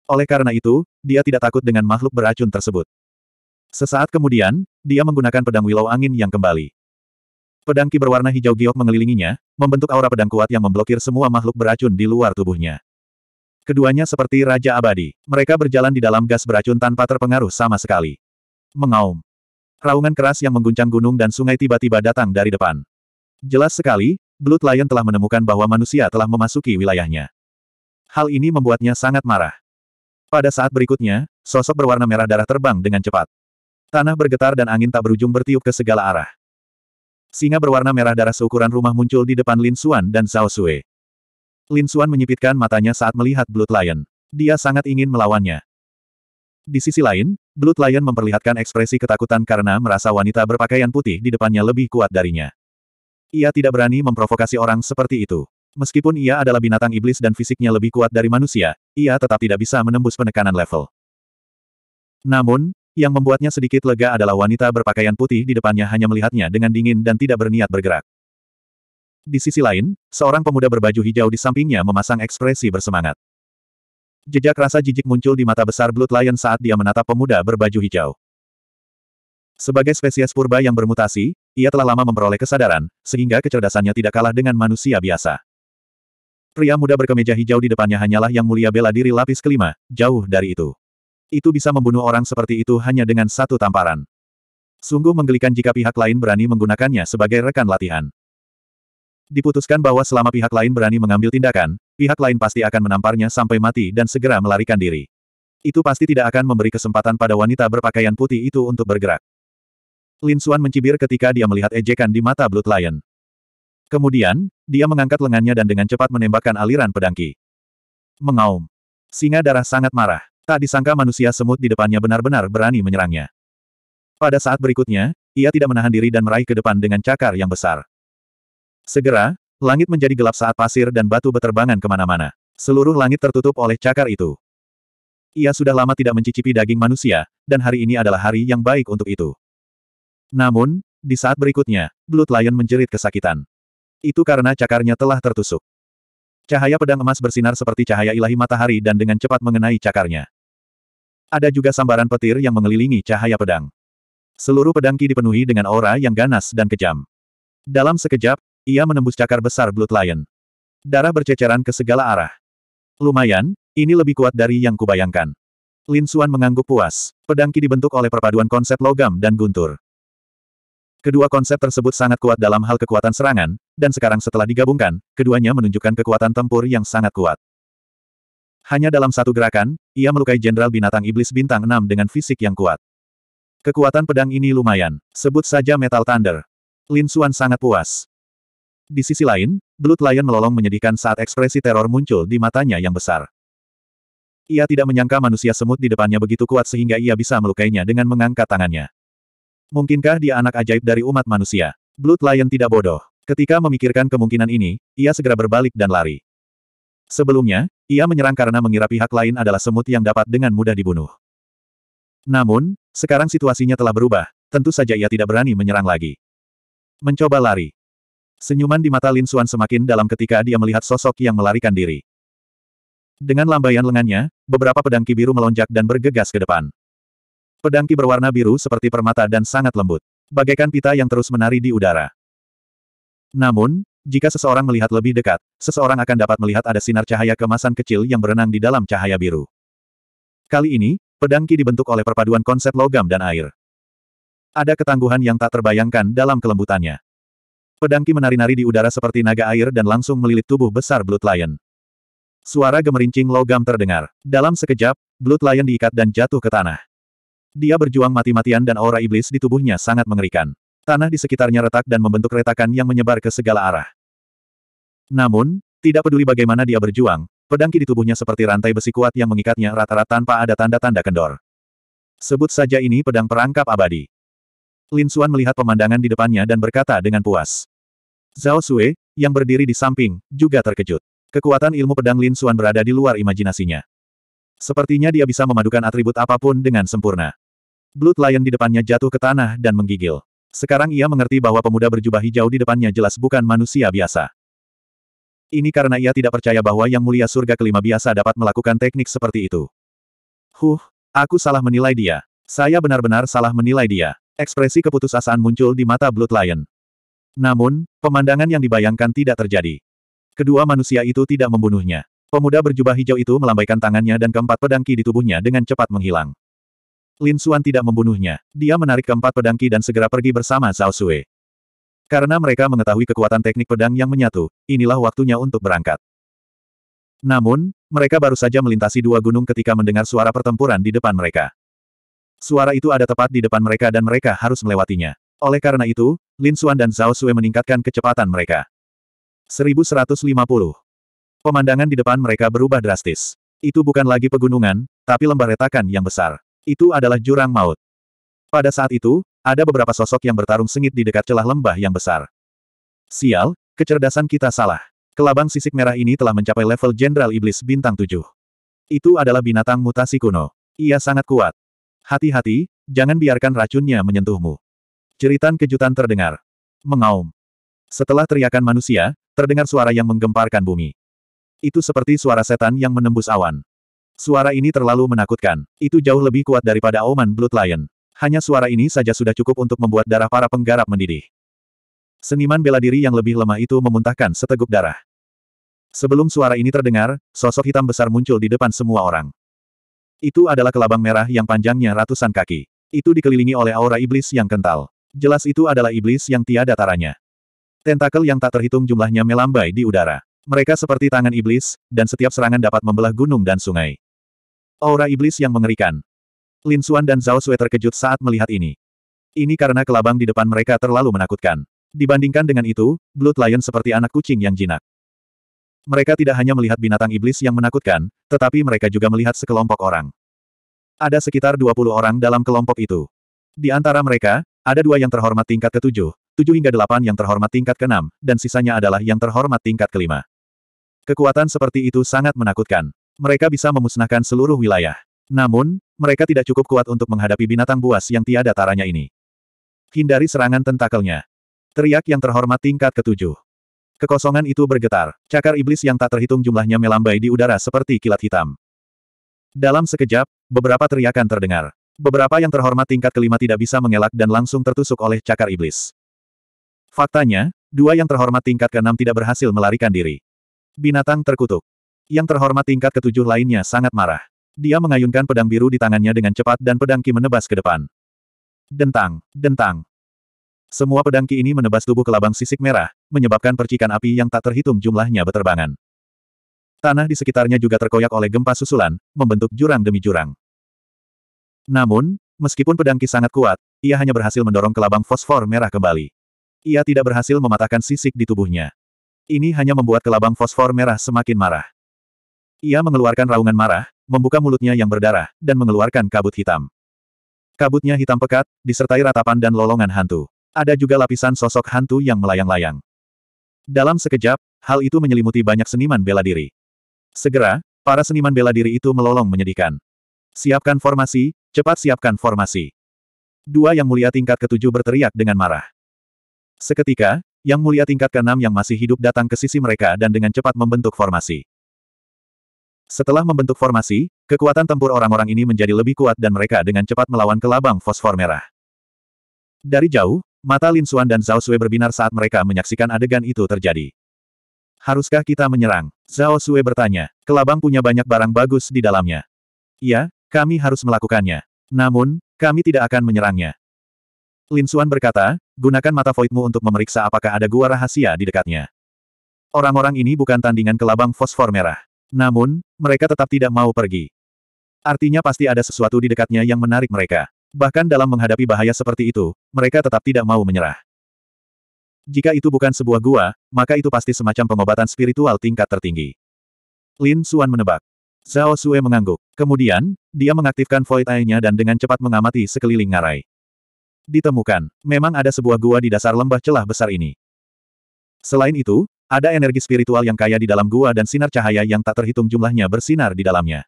Oleh karena itu, dia tidak takut dengan makhluk beracun tersebut. Sesaat kemudian, dia menggunakan pedang Willow Angin yang kembali. Pedang ki berwarna hijau giok mengelilinginya, membentuk aura pedang kuat yang memblokir semua makhluk beracun di luar tubuhnya. Keduanya seperti Raja Abadi, mereka berjalan di dalam gas beracun tanpa terpengaruh sama sekali. Mengaum. Raungan keras yang mengguncang gunung dan sungai tiba-tiba datang dari depan. Jelas sekali, Blood Lion telah menemukan bahwa manusia telah memasuki wilayahnya. Hal ini membuatnya sangat marah. Pada saat berikutnya, sosok berwarna merah darah terbang dengan cepat. Tanah bergetar dan angin tak berujung bertiup ke segala arah. Singa berwarna merah darah seukuran rumah muncul di depan Lin Xuan dan Zhao Sui. Lin Xuan menyipitkan matanya saat melihat Blood Lion. Dia sangat ingin melawannya. Di sisi lain, Blood Lion memperlihatkan ekspresi ketakutan karena merasa wanita berpakaian putih di depannya lebih kuat darinya. Ia tidak berani memprovokasi orang seperti itu. Meskipun ia adalah binatang iblis dan fisiknya lebih kuat dari manusia, ia tetap tidak bisa menembus penekanan level. Namun, yang membuatnya sedikit lega adalah wanita berpakaian putih di depannya hanya melihatnya dengan dingin dan tidak berniat bergerak. Di sisi lain, seorang pemuda berbaju hijau di sampingnya memasang ekspresi bersemangat. Jejak rasa jijik muncul di mata besar Blood Lion saat dia menatap pemuda berbaju hijau. Sebagai spesies purba yang bermutasi, ia telah lama memperoleh kesadaran, sehingga kecerdasannya tidak kalah dengan manusia biasa. Pria muda berkemeja hijau di depannya hanyalah yang mulia bela diri lapis kelima, jauh dari itu. Itu bisa membunuh orang seperti itu hanya dengan satu tamparan. Sungguh menggelikan jika pihak lain berani menggunakannya sebagai rekan latihan. Diputuskan bahwa selama pihak lain berani mengambil tindakan, pihak lain pasti akan menamparnya sampai mati dan segera melarikan diri. Itu pasti tidak akan memberi kesempatan pada wanita berpakaian putih itu untuk bergerak. Lin Suan mencibir ketika dia melihat ejekan di mata Blood Lion. Kemudian, dia mengangkat lengannya dan dengan cepat menembakkan aliran pedangki. Mengaum. Singa darah sangat marah. Tak disangka manusia semut di depannya benar-benar berani menyerangnya. Pada saat berikutnya, ia tidak menahan diri dan meraih ke depan dengan cakar yang besar. Segera, langit menjadi gelap saat pasir dan batu beterbangan kemana-mana. Seluruh langit tertutup oleh cakar itu. Ia sudah lama tidak mencicipi daging manusia, dan hari ini adalah hari yang baik untuk itu. Namun, di saat berikutnya, Blood Lion menjerit kesakitan. Itu karena cakarnya telah tertusuk. Cahaya pedang emas bersinar seperti cahaya ilahi matahari dan dengan cepat mengenai cakarnya. Ada juga sambaran petir yang mengelilingi cahaya pedang. Seluruh pedang Ki dipenuhi dengan aura yang ganas dan kejam. Dalam sekejap, ia menembus cakar besar Blood Lion. Darah berceceran ke segala arah. Lumayan, ini lebih kuat dari yang kubayangkan. Lin Suan mengangguk puas. Pedang Ki dibentuk oleh perpaduan konsep logam dan guntur. Kedua konsep tersebut sangat kuat dalam hal kekuatan serangan, dan sekarang setelah digabungkan, keduanya menunjukkan kekuatan tempur yang sangat kuat. Hanya dalam satu gerakan, ia melukai Jenderal Binatang Iblis Bintang 6 dengan fisik yang kuat. Kekuatan pedang ini lumayan, sebut saja Metal Thunder. Lin Xuan sangat puas. Di sisi lain, Blood Lion melolong menyedihkan saat ekspresi teror muncul di matanya yang besar. Ia tidak menyangka manusia semut di depannya begitu kuat sehingga ia bisa melukainya dengan mengangkat tangannya. Mungkinkah dia anak ajaib dari umat manusia? Blood Lion tidak bodoh. Ketika memikirkan kemungkinan ini, ia segera berbalik dan lari. Sebelumnya, ia menyerang karena mengira pihak lain adalah semut yang dapat dengan mudah dibunuh. Namun, sekarang situasinya telah berubah, tentu saja ia tidak berani menyerang lagi. Mencoba lari. Senyuman di mata Lin Xuan semakin dalam ketika dia melihat sosok yang melarikan diri. Dengan lambaian lengannya, beberapa pedang kibiru melonjak dan bergegas ke depan. Pedang Ki berwarna biru seperti permata dan sangat lembut. Bagaikan pita yang terus menari di udara. Namun, jika seseorang melihat lebih dekat, seseorang akan dapat melihat ada sinar cahaya kemasan kecil yang berenang di dalam cahaya biru. Kali ini, pedang Ki dibentuk oleh perpaduan konsep logam dan air. Ada ketangguhan yang tak terbayangkan dalam kelembutannya. Pedang Ki menari-nari di udara seperti naga air dan langsung melilit tubuh besar Blood Lion. Suara gemerincing logam terdengar. Dalam sekejap, Blood Lion diikat dan jatuh ke tanah. Dia berjuang mati-matian dan aura iblis di tubuhnya sangat mengerikan. Tanah di sekitarnya retak dan membentuk retakan yang menyebar ke segala arah. Namun, tidak peduli bagaimana dia berjuang, pedang di tubuhnya seperti rantai besi kuat yang mengikatnya rata-rata tanpa ada tanda-tanda kendor. Sebut saja ini pedang perangkap abadi. Lin Xuan melihat pemandangan di depannya dan berkata dengan puas. Zhao Sui yang berdiri di samping, juga terkejut. Kekuatan ilmu pedang Lin Xuan berada di luar imajinasinya. Sepertinya dia bisa memadukan atribut apapun dengan sempurna. Blood Lion di depannya jatuh ke tanah dan menggigil. Sekarang ia mengerti bahwa pemuda berjubah hijau di depannya jelas bukan manusia biasa. Ini karena ia tidak percaya bahwa Yang Mulia Surga Kelima biasa dapat melakukan teknik seperti itu. Huh, aku salah menilai dia. Saya benar-benar salah menilai dia. Ekspresi keputusasaan muncul di mata Blood Lion. Namun, pemandangan yang dibayangkan tidak terjadi. Kedua manusia itu tidak membunuhnya. Pemuda berjubah hijau itu melambaikan tangannya dan keempat pedangki di tubuhnya dengan cepat menghilang. Lin Suan tidak membunuhnya. Dia menarik keempat pedangki dan segera pergi bersama Zhao Sui. Karena mereka mengetahui kekuatan teknik pedang yang menyatu, inilah waktunya untuk berangkat. Namun, mereka baru saja melintasi dua gunung ketika mendengar suara pertempuran di depan mereka. Suara itu ada tepat di depan mereka dan mereka harus melewatinya. Oleh karena itu, Lin Suan dan Zhao Sui meningkatkan kecepatan mereka. 1150. Pemandangan di depan mereka berubah drastis. Itu bukan lagi pegunungan, tapi lembah retakan yang besar. Itu adalah jurang maut. Pada saat itu, ada beberapa sosok yang bertarung sengit di dekat celah lembah yang besar. Sial, kecerdasan kita salah. Kelabang sisik merah ini telah mencapai level Jenderal Iblis Bintang 7. Itu adalah binatang mutasi kuno. Ia sangat kuat. Hati-hati, jangan biarkan racunnya menyentuhmu. Ceritan kejutan terdengar. Mengaum. Setelah teriakan manusia, terdengar suara yang menggemparkan bumi. Itu seperti suara setan yang menembus awan. Suara ini terlalu menakutkan. Itu jauh lebih kuat daripada Oman Blood Lion. Hanya suara ini saja sudah cukup untuk membuat darah para penggarap mendidih. Seniman bela diri yang lebih lemah itu memuntahkan seteguk darah. Sebelum suara ini terdengar, sosok hitam besar muncul di depan semua orang. Itu adalah kelabang merah yang panjangnya ratusan kaki. Itu dikelilingi oleh aura iblis yang kental. Jelas itu adalah iblis yang tiada taranya. Tentakel yang tak terhitung jumlahnya melambai di udara. Mereka seperti tangan iblis, dan setiap serangan dapat membelah gunung dan sungai. Aura iblis yang mengerikan. Lin Xuan dan Zhao Sui terkejut saat melihat ini. Ini karena kelabang di depan mereka terlalu menakutkan. Dibandingkan dengan itu, Blood Lion seperti anak kucing yang jinak. Mereka tidak hanya melihat binatang iblis yang menakutkan, tetapi mereka juga melihat sekelompok orang. Ada sekitar 20 orang dalam kelompok itu. Di antara mereka, ada dua yang terhormat tingkat ketujuh, tujuh hingga delapan yang terhormat tingkat keenam, dan sisanya adalah yang terhormat tingkat kelima. Kekuatan seperti itu sangat menakutkan mereka bisa memusnahkan seluruh wilayah. Namun, mereka tidak cukup kuat untuk menghadapi binatang buas yang tiada taranya ini. Hindari serangan tentakelnya. Teriak yang terhormat tingkat ketujuh. Kekosongan itu bergetar. Cakar iblis yang tak terhitung jumlahnya melambai di udara seperti kilat hitam. Dalam sekejap, beberapa teriakan terdengar. Beberapa yang terhormat tingkat kelima tidak bisa mengelak dan langsung tertusuk oleh cakar iblis. Faktanya, dua yang terhormat tingkat keenam tidak berhasil melarikan diri. Binatang terkutuk. Yang terhormat tingkat ketujuh lainnya sangat marah. Dia mengayunkan pedang biru di tangannya dengan cepat dan pedang ki menebas ke depan. Dentang, dentang. Semua pedang ki ini menebas tubuh kelabang sisik merah, menyebabkan percikan api yang tak terhitung jumlahnya beterbangan. Tanah di sekitarnya juga terkoyak oleh gempa susulan, membentuk jurang demi jurang. Namun, meskipun pedang ki sangat kuat, ia hanya berhasil mendorong kelabang fosfor merah kembali. Ia tidak berhasil mematahkan sisik di tubuhnya. Ini hanya membuat kelabang fosfor merah semakin marah. Ia mengeluarkan raungan marah, membuka mulutnya yang berdarah, dan mengeluarkan kabut hitam. Kabutnya hitam pekat, disertai ratapan dan lolongan hantu. Ada juga lapisan sosok hantu yang melayang-layang. Dalam sekejap, hal itu menyelimuti banyak seniman bela diri. Segera, para seniman bela diri itu melolong menyedihkan. Siapkan formasi, cepat siapkan formasi. Dua yang mulia tingkat ketujuh berteriak dengan marah. Seketika, yang mulia tingkat keenam yang masih hidup datang ke sisi mereka dan dengan cepat membentuk formasi. Setelah membentuk formasi, kekuatan tempur orang-orang ini menjadi lebih kuat dan mereka dengan cepat melawan ke labang fosfor merah. Dari jauh, mata Lin Xuan dan Zhao Sui berbinar saat mereka menyaksikan adegan itu terjadi. Haruskah kita menyerang? Zhao Sui bertanya. Kelabang punya banyak barang bagus di dalamnya. Iya, kami harus melakukannya. Namun, kami tidak akan menyerangnya. Lin Xuan berkata, gunakan mata voidmu untuk memeriksa apakah ada gua rahasia di dekatnya. Orang-orang ini bukan tandingan kelabang fosfor merah. Namun, mereka tetap tidak mau pergi. Artinya pasti ada sesuatu di dekatnya yang menarik mereka. Bahkan dalam menghadapi bahaya seperti itu, mereka tetap tidak mau menyerah. Jika itu bukan sebuah gua, maka itu pasti semacam pengobatan spiritual tingkat tertinggi. Lin Suan menebak. Zhao Sue mengangguk. Kemudian, dia mengaktifkan Void Eye-nya dan dengan cepat mengamati sekeliling ngarai. Ditemukan, memang ada sebuah gua di dasar lembah celah besar ini. Selain itu, ada energi spiritual yang kaya di dalam gua dan sinar cahaya yang tak terhitung jumlahnya bersinar di dalamnya.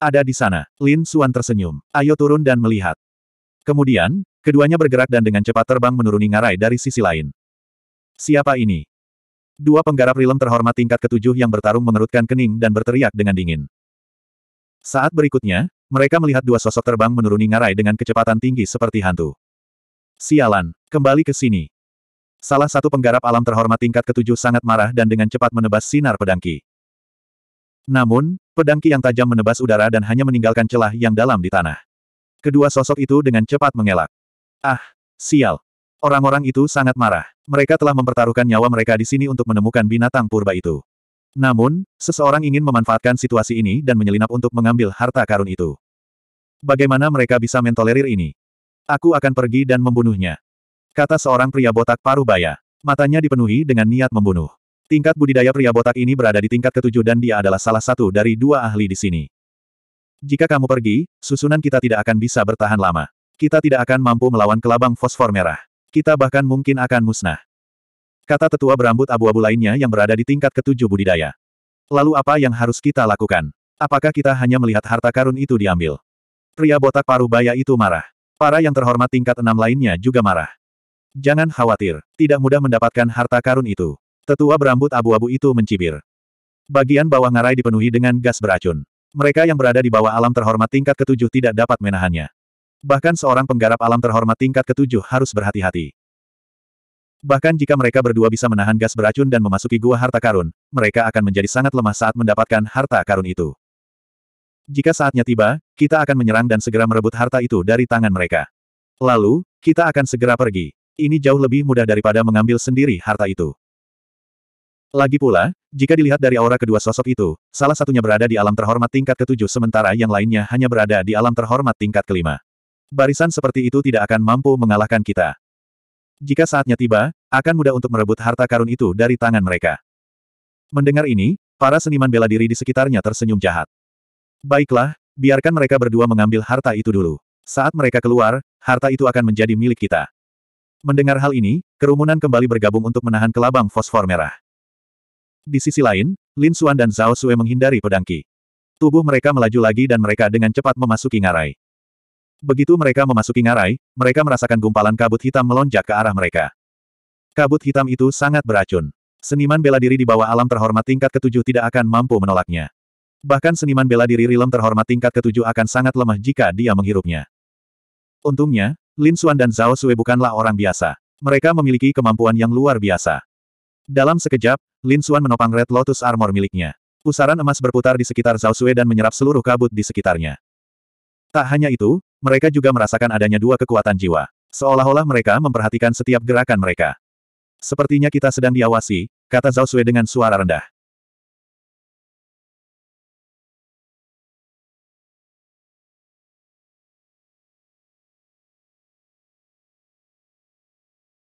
Ada di sana. Lin Suan tersenyum. Ayo turun dan melihat. Kemudian, keduanya bergerak dan dengan cepat terbang menuruni ngarai dari sisi lain. Siapa ini? Dua penggarap rilem terhormat tingkat ketujuh yang bertarung mengerutkan kening dan berteriak dengan dingin. Saat berikutnya, mereka melihat dua sosok terbang menuruni ngarai dengan kecepatan tinggi seperti hantu. Sialan, kembali ke sini. Salah satu penggarap alam terhormat tingkat ketujuh sangat marah dan dengan cepat menebas sinar pedangki. Namun, pedangki yang tajam menebas udara dan hanya meninggalkan celah yang dalam di tanah. Kedua sosok itu dengan cepat mengelak. Ah, sial. Orang-orang itu sangat marah. Mereka telah mempertaruhkan nyawa mereka di sini untuk menemukan binatang purba itu. Namun, seseorang ingin memanfaatkan situasi ini dan menyelinap untuk mengambil harta karun itu. Bagaimana mereka bisa mentolerir ini? Aku akan pergi dan membunuhnya. Kata seorang pria botak paruh baya. Matanya dipenuhi dengan niat membunuh. Tingkat budidaya pria botak ini berada di tingkat ketujuh dan dia adalah salah satu dari dua ahli di sini. Jika kamu pergi, susunan kita tidak akan bisa bertahan lama. Kita tidak akan mampu melawan kelabang fosfor merah. Kita bahkan mungkin akan musnah. Kata tetua berambut abu-abu lainnya yang berada di tingkat ketujuh budidaya. Lalu apa yang harus kita lakukan? Apakah kita hanya melihat harta karun itu diambil? Pria botak paruh baya itu marah. Para yang terhormat tingkat enam lainnya juga marah. Jangan khawatir, tidak mudah mendapatkan harta karun itu. Tetua berambut abu-abu itu mencibir. Bagian bawah ngarai dipenuhi dengan gas beracun. Mereka yang berada di bawah alam terhormat tingkat ketujuh tidak dapat menahannya. Bahkan seorang penggarap alam terhormat tingkat ketujuh harus berhati-hati. Bahkan jika mereka berdua bisa menahan gas beracun dan memasuki gua harta karun, mereka akan menjadi sangat lemah saat mendapatkan harta karun itu. Jika saatnya tiba, kita akan menyerang dan segera merebut harta itu dari tangan mereka. Lalu, kita akan segera pergi. Ini jauh lebih mudah daripada mengambil sendiri harta itu. Lagi pula, jika dilihat dari aura kedua sosok itu, salah satunya berada di alam terhormat tingkat ketujuh sementara yang lainnya hanya berada di alam terhormat tingkat kelima. Barisan seperti itu tidak akan mampu mengalahkan kita. Jika saatnya tiba, akan mudah untuk merebut harta karun itu dari tangan mereka. Mendengar ini, para seniman bela diri di sekitarnya tersenyum jahat. Baiklah, biarkan mereka berdua mengambil harta itu dulu. Saat mereka keluar, harta itu akan menjadi milik kita. Mendengar hal ini, kerumunan kembali bergabung untuk menahan kelabang fosfor merah. Di sisi lain, Lin Xuan dan Zhao Sue menghindari pedangki. Tubuh mereka melaju lagi dan mereka dengan cepat memasuki ngarai. Begitu mereka memasuki ngarai, mereka merasakan gumpalan kabut hitam melonjak ke arah mereka. Kabut hitam itu sangat beracun. Seniman bela diri di bawah alam terhormat tingkat ketujuh tidak akan mampu menolaknya. Bahkan seniman bela diri rilem terhormat tingkat ketujuh akan sangat lemah jika dia menghirupnya. Untungnya, Lin Xuan dan Zhao Sui bukanlah orang biasa. Mereka memiliki kemampuan yang luar biasa. Dalam sekejap, Lin Xuan menopang Red Lotus Armor miliknya. Pusaran emas berputar di sekitar Zhao Sui dan menyerap seluruh kabut di sekitarnya. Tak hanya itu, mereka juga merasakan adanya dua kekuatan jiwa. Seolah-olah mereka memperhatikan setiap gerakan mereka. Sepertinya kita sedang diawasi, kata Zhao Sui dengan suara rendah.